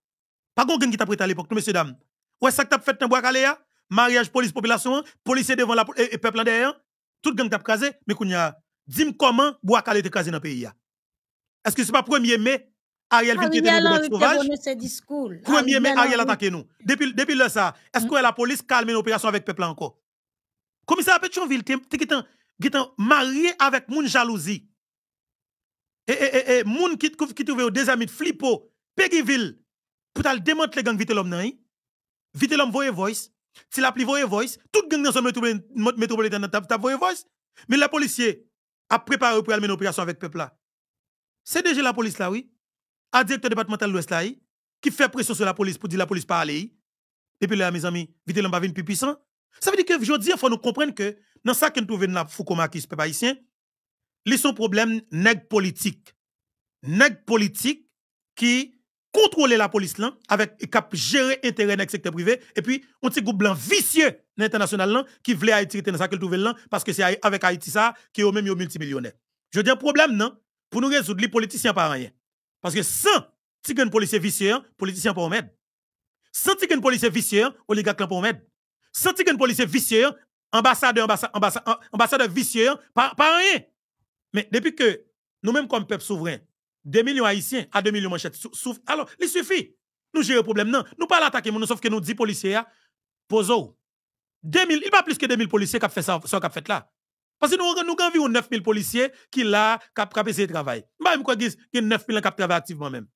Pas grand gang qui t'a prêt à l'époque, monsieur messieurs, dames. Ouais, ça que t'a fait dans bois calé, mariage police-population, policier devant la et, peuple en derrière, hein. tout gang t'a crasé, mais qu'il y a Dis-moi comment Bouakal est écrasé dans le pays. Est-ce que ce n'est pas 1er mai, Ariel vient quitter nous sauvage? 1er mai, Ariel attaque nous. Depuis, depuis là, ça, est-ce que la police calme l'opération avec le peuple encore? Commissaire Pétionville, tu es marié avec moun jalousie. Et, et, et, moun qui, qui trouve des amis de Flippo, Peggyville, pour le démanteler gang vite l'homme nan, vite l'homme voice, si la pli voice, tout gang dans son métropolitain, ta voye voice, mais les policiers, a préparé pour mener l'opération opération avec le peuple là. déjà la police là, oui. A directeur départemental de l'Ouest là, Qui fait pression sur la police pour dire la police pas aller. Et puis là, mes amis, vite l'on va venir plus puissant. Ça veut dire que je il faut nous comprendre que dans ça nous trouve dans Foucault Marquis, peuple haïtien, les sont problème nèg politique. Nèg politique qui contrôle la police là, avec, qui gérer intérêt dans le secteur privé, et puis, on petit groupe blanc vicieux international qui voulait Haïti dans ça qu'elle trouvait là parce que c'est avec Haïti ça y au même yo multimillionnaire. Je dis un problème non pour nous résoudre les politiciens pas rien. Parce que sans un policier vicieux, politiciens pas mettre. Sans un policier vicieux, oligarque pas mettre. Sans un policier vicieux, ambassadeur ambassadeur ambassadeur vicieux pas rien. Mais depuis que nous-mêmes comme peuple souverain 2 millions haïtiens à 2 millions manchettes souffrent. Alors, il suffit. Nous gérons le problème. Non, nous pas l'attaquer, sauf que nous policier policiers, poso, 2000, il n'y a pas plus que 2000 policiers qui ont fait ça, ce qui fait là. Parce que nous, avons environ 9000 policiers qui là, qui ont essayé de travailler. Je ne sais pas si y a 9000 qui travaillent activement même.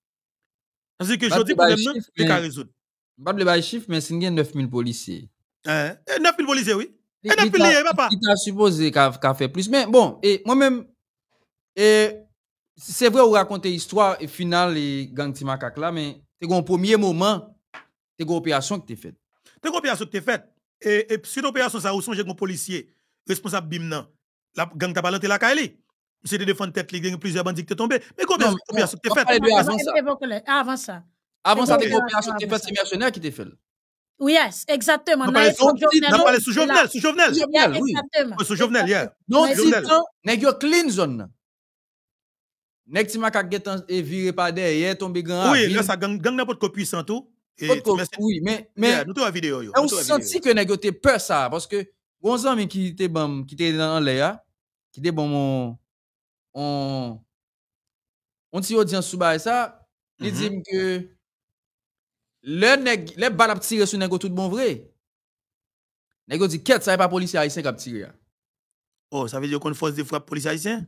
C'est que je dis, problème, nous, pas résoudre. Je ne sais pas chiffre, mais il y a 9000 policiers. Hein? 9000 policiers, oui. Et 9000 papa. Il a supposé qu'il fait plus. Mais bon, et moi-même, c'est vrai, vous racontez l'histoire et finale et gang Timakak là, mais c'est un premier moment, c'est une opération que tu as faite. C'est l'opération opération que tu as faite et, et suite opération ça, policier, responsable bim la gang t'a de la de défendre tête, plusieurs bandits qui sont tombés. Mais combien t'es faites? Avant ça. Avant ça. Avant ça, t'es fait, qui Oui, yes, exactement. On parlé sous Jovenel, sous Jovenel. Exactement. Sous Non, zone. N'est-ce viré par derrière, tombé Oui, ça gang n'importe quoi puissant tout. Oui, mais, mais, nous avons On senti que nous avons peur ça, parce que, bon, ami qui était bon, qui était dans l'air, qui était bon, on, on dit audience sous ça, il mm-hmm. dit que, le nèg, le bal a tiré sur nèg tout bon vrai. Nèg dit, qu'est-ce ça n'est pas policier haïtien qui a tiré? Oh, ça veut dire qu'on force des frappe policiers haïtien?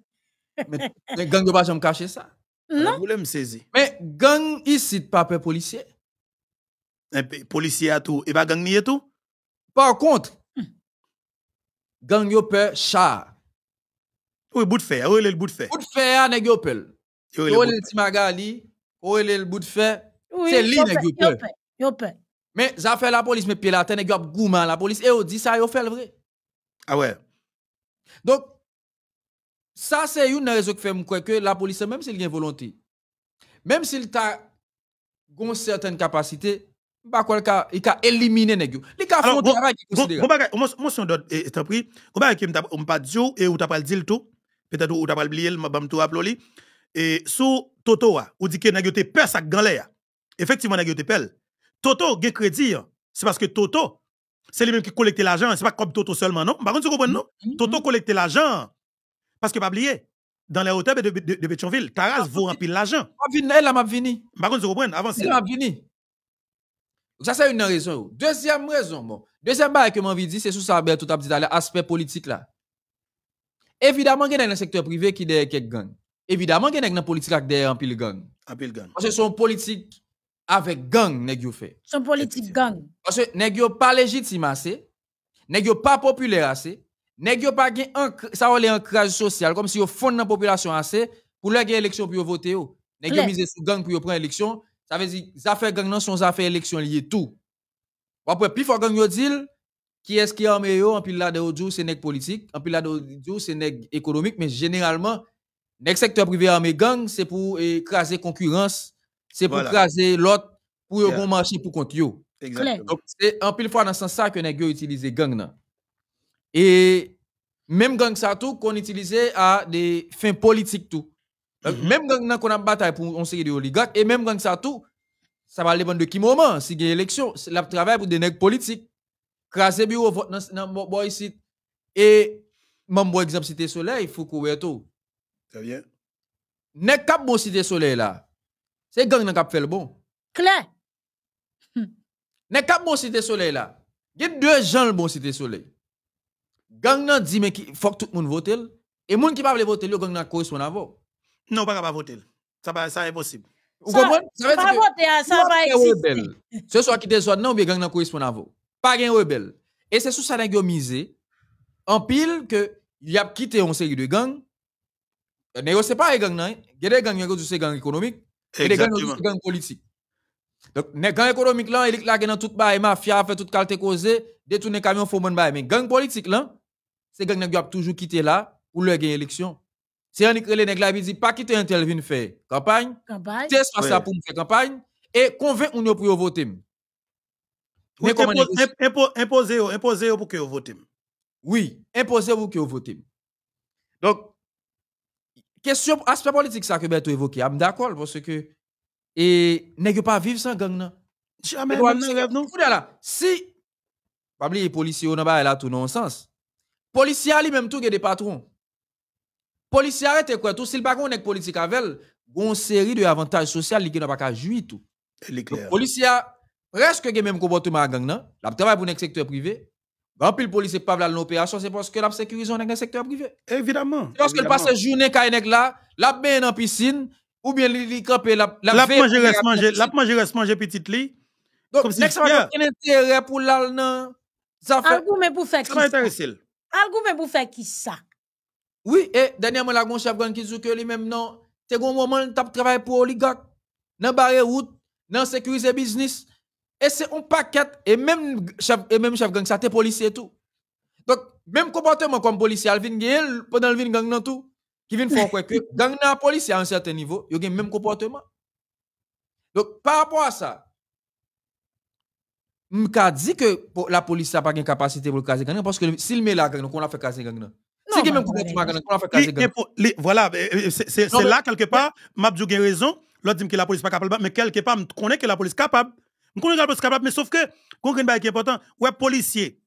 Mais, gang de pas jamais cacher ça. Ah, non. voulez me saisir Mais, gang ici, pas peur policier. Eh, policier à tout, et pas gang et tout. Par contre, hmm. gang yo peur char. Oui, e bout de fer, oui, e le bout de fer. Bout de fer, nèg yo peur. Oui, e le petit Où oui, le bout de fer. C'est lui nèg yo peur. Mais ça fait la police mais puis la tête goup yo la police et on dit ça yo fait le vrai. Ah ouais. Donc ça c'est une raison qui fait que la police même s'il y a une volonté. Même s'il a une certaine capacité, ba ka il ka éliminer nèg yo li ka font travail qui considère bon Je mon son d'autre et eh, t'en prie bon bagay qui on pas dire et ou t'a pas dire tout peut-être ou t'a pas oublier bam tout et sur Toto ah, ou dit que nèg yo te peur ça dans effectivement nèg yo te peur Toto gen crédit ah. c'est parce que Toto c'est lui-même qui collecte l'argent Ce n'est pas comme Toto seulement non par contre tu comprends non mm-hmm. Toto collecte l'argent parce que pas oublier dans les hôtels de, de, de Taras ah, vaut remplir l'argent. elle m'a vini. Par contre, tu comprends, avant c'est. m'a vini ça, c'est une raison. Deuxième raison, bon. Deuxième bail que m'envie dit, c'est sous ça, ben, tout à petit l'aspect politique là. Évidemment, il y a un secteur privé qui est quelques Évidemment, il y a un politique qui est en pile gang. En pile gang. Parce que son politique avec gang, nest fait? Son politique gang. Parce que n'est pas légitime assez, n'est pas populaire assez, n'est pas gain ça un social comme si au fond la population assez pour l'élection élection pour voter. N'est-ce pas misé sur gang pour prendre élection ça veut dire, les affaires gang sont des affaires élections liées tout. après, plus fort gang yo dit, qui est-ce qui est armé en pile là de c'est politique, en pile là de c'est économique, mais généralement, nèg secteur privé en gang, c'est pour écraser concurrence, c'est pour écraser l'autre, pour yeah. bon marché pour contre eux. Exactement. Donc, c'est en pile fois dans ce sens que nèg yo utilisé gang nan. Et même gang ça tout qu'on utilisait à des fins politiques tout. Euh, mhm. Même gang nan a une pour pour on seri de oligarques, et même gang ça tout, ça va dépendre de qui moment, si une élection, la travail pour des nèg politiques. craser bureau vote dans nan boy site. Et, même bon exemple, Cité Soleil, faut tout. Très bien. Nèg que bon Cité Soleil là, c'est gang nan cap fait le bon. Clair. Hum. Nèg que bon Cité Soleil là, Il y a deux gens le bon Cité Soleil. Gang nan dit mais faut que tout le monde vote. Et monde qui pas voter, le gang nan correspond avant. Non, pas capable voter. Ça pas ça impossible. Vous comprenez Ça veut dire hein, que ça va exister. Ce soit qui soit non, bien gang nan correspond à vous. Pas gain rebelle. Et c'est sous ça nan misé en pile que il y a quitté une série de gangs. Mais euh, c'est pas les gangs nan, hein. il y a des gangs qui sont gangs économiques et des gangs qui sont gangs politiques. Donc, les gangs économiques là, ils là dans toute baie mafia fait toute qualité causée, détourner camion faut bon baie, mais gang politique là, c'est gangs qui ont toujours quitté là pour leur gagner élection cest on ikre le neg la bi pas pa ki te yon tel vin faire campagne, te espasa faire campagne et kampany, e konven ou nou pou yo votim. Ou Oui, imposé pour que vous votiez Donc, question, aspect politique ça que Beto évoqué, je suis d'accord parce que, et nèg pas vivre sans gang Jamais, non. si, pas oublier policiers, ils a tout non sens. Policiers, lui-même tout, des patrons. Policier arrête quoi tout s'il pas connait politique avec une série de avantages sociaux qui n'a pas qu'à jouir tout. Policier presque le même comportement à gang non, la travail pour le secteur privé. Grand pile policier pas dans l'opération, c'est parce que la sécurisé dans le secteur privé. Évidemment. parce qu'il passe journée qu'a là, la bain en piscine ou bien il camper la la manger reste manger, la manger reste manger petite lit. Donc, si next un intérêt pour l'al Ça fait Argument pour faire qui ça. pour faire qui ça. Oui, et dernièrement, la chef gang qui dit que lui-même, non, c'est un moment où tu travaille pour oligarque, dans barre route, dans sécuriser business. Et c'est un paquet, et même chef, et même chef gang, ça t'es policier tout. Donc, même comportement comme policier, Alvin Gael, pendant le gang dans tout, qui vient faire quoi que (laughs) gang dans police à un certain niveau, il y a le même comportement. Donc, par rapport à ça, je dit que la police n'a pas de capacité pour le caser gang, parce que s'il met la gang, on a fait caser gang. Voilà, c'est là quelque part, Mabdou a raison. L'autre dit que la police n'est pas capable, mais quelque part, je connais que la police est capable. Je connais que la police capable, mais sauf que, ce qui important, ouais, policier,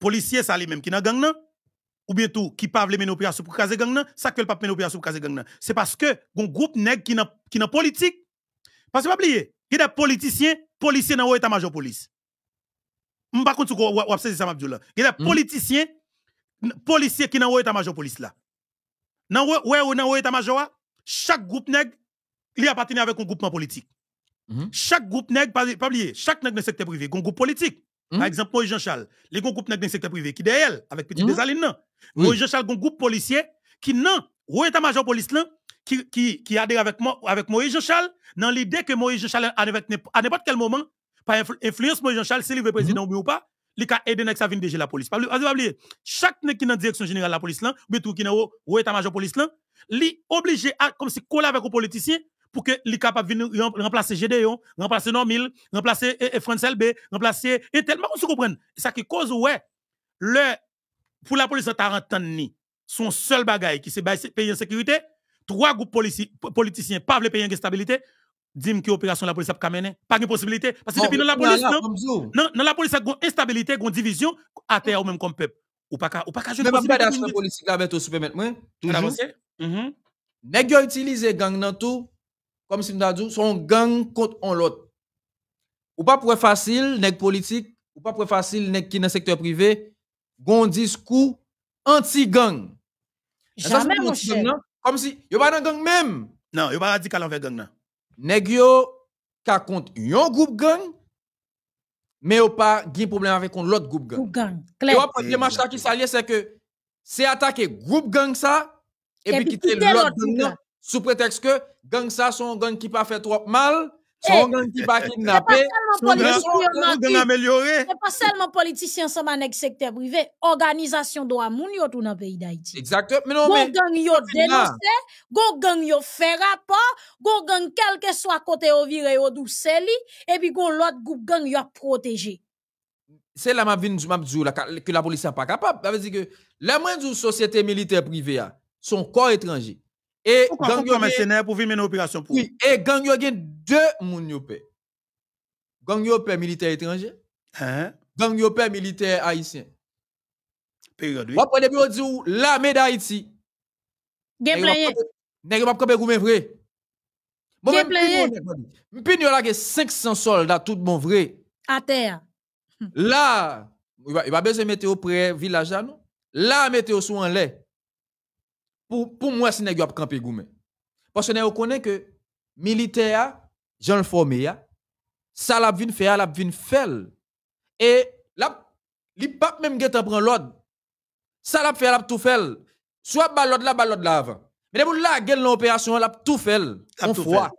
policier, ça lui-même qui n'a gagné ou bien tout, qui parle les opération pour caser gang, ça que le pape opération pour caser gang. C'est parce que, un groupe nègre qui n'a politique, parce que, pas oublier, il y a des politiciens, policiers dans l'état-major police. Je ne sais pas si vous avez dit ça, Mabdoula. Il y a des politiciens, policiers qui n'ont pas état-major police là. Nan wè ou nan major chaque groupe nègre, il appartient avec un groupement politique. Mm-hmm. Chaque groupe nègre, pas oublier, chaque nègre dans secteur privé, un groupe politique. Mm-hmm. Par exemple, Moïse Jean-Charles, les groupes nègre dans secteur privé qui derrière avec petit mm non. Moïse Jean-Charles un groupe policier qui non ouais état-major police là qui qui qui adhère avec moi avec Moïse Jean-Charles dans l'idée que Moïse Jean-Charles à n'importe quel moment par influence Moïse Jean-Charles s'il veut président ou pas li ka aide nek sa vin DG la police. Pas oublier, chaque nek qui dans direction générale la police là, ou tout qui dans haut état-major police là, li obligé à comme si coller avec un politicien pour que li capable venir remplacer GDO remplacer Normil, remplacer eh, eh, France LB, remplacer et tellement on se comprend. Ça qui cause ouais le pour la police ta entendre son seul bagage qui c'est payer en sécurité, trois groupes politiciens pas veulent payer en stabilité, Dim que opération la police a pas Pas de possibilité. Parce que depuis dans la police, non, dans la police, il y instabilité, il division à terre ou même comme peuple. Ou pas ou pas jouer Mais pas d'action politique avec mais au supermet, moi, toujours. Mhm. Nèg utilisé utiliser gang nan tout comme si a dit son gang contre on l'autre. Ou pas pour facile nèg politique, ou pas pour facile nèg qui dans secteur privé, gon discours anti-gang. Jamais mon cher. Comme si yo pas dans gang même. Non, yo pas radical envers gang nan nèg ka compte un groupe gang mais ou pas de problème avec l'autre groupe gang. Groupe gang. Clair. le qui c'est que c'est attaqué groupe gang ça et puis quitter l'autre gang sous prétexte que gang ça sont gang qui pas fait trop mal eh, son gang ki pa kidnappé, son gang amélioré. C'est pas seulement politicien ensemble avec secteur privé, organisation droit moun tout dans pays d'Haïti. Exactement. Mais non mais gang yo dénoncé, gon gang yo fait rapport, gon gang quel que soit côté au viré yo douce li et puis gon l'autre groupe gang yo protégé. C'est là m'a vinn que la police n'est pas capable. Ça veut dire que la moindre société militaire privée hein, son corps étranger et gang yo mercenaire pour venir mener opération pour. Oui, et gang yo gen deux moun yo pè. Gang yo pè militaire étranger. Hein? Gang yo pè militaire haïtien. Période. Oui. Après début dit ou l'armée d'Haïti. Gen plein. Nèg pas kapè goumen vrai. Bon gen playe. Mpin yo la gen 500 soldats tout bon vrai. À terre. Là, il va besoin mettre au près village non? Là mettre sous en l'air pour, pour moi, si nous avons campé Goumen. Parce que nous connaissons que militaire, Jean formé, ça l'a vin faire, l'a vin faire. Et là, il pas même qui prend l'ordre. Ça l'a fait, l'a tout fait. Soit l'ordre, là, l'ordre là avant. Mais pour là, l'opération, l'a tout fait. On froid.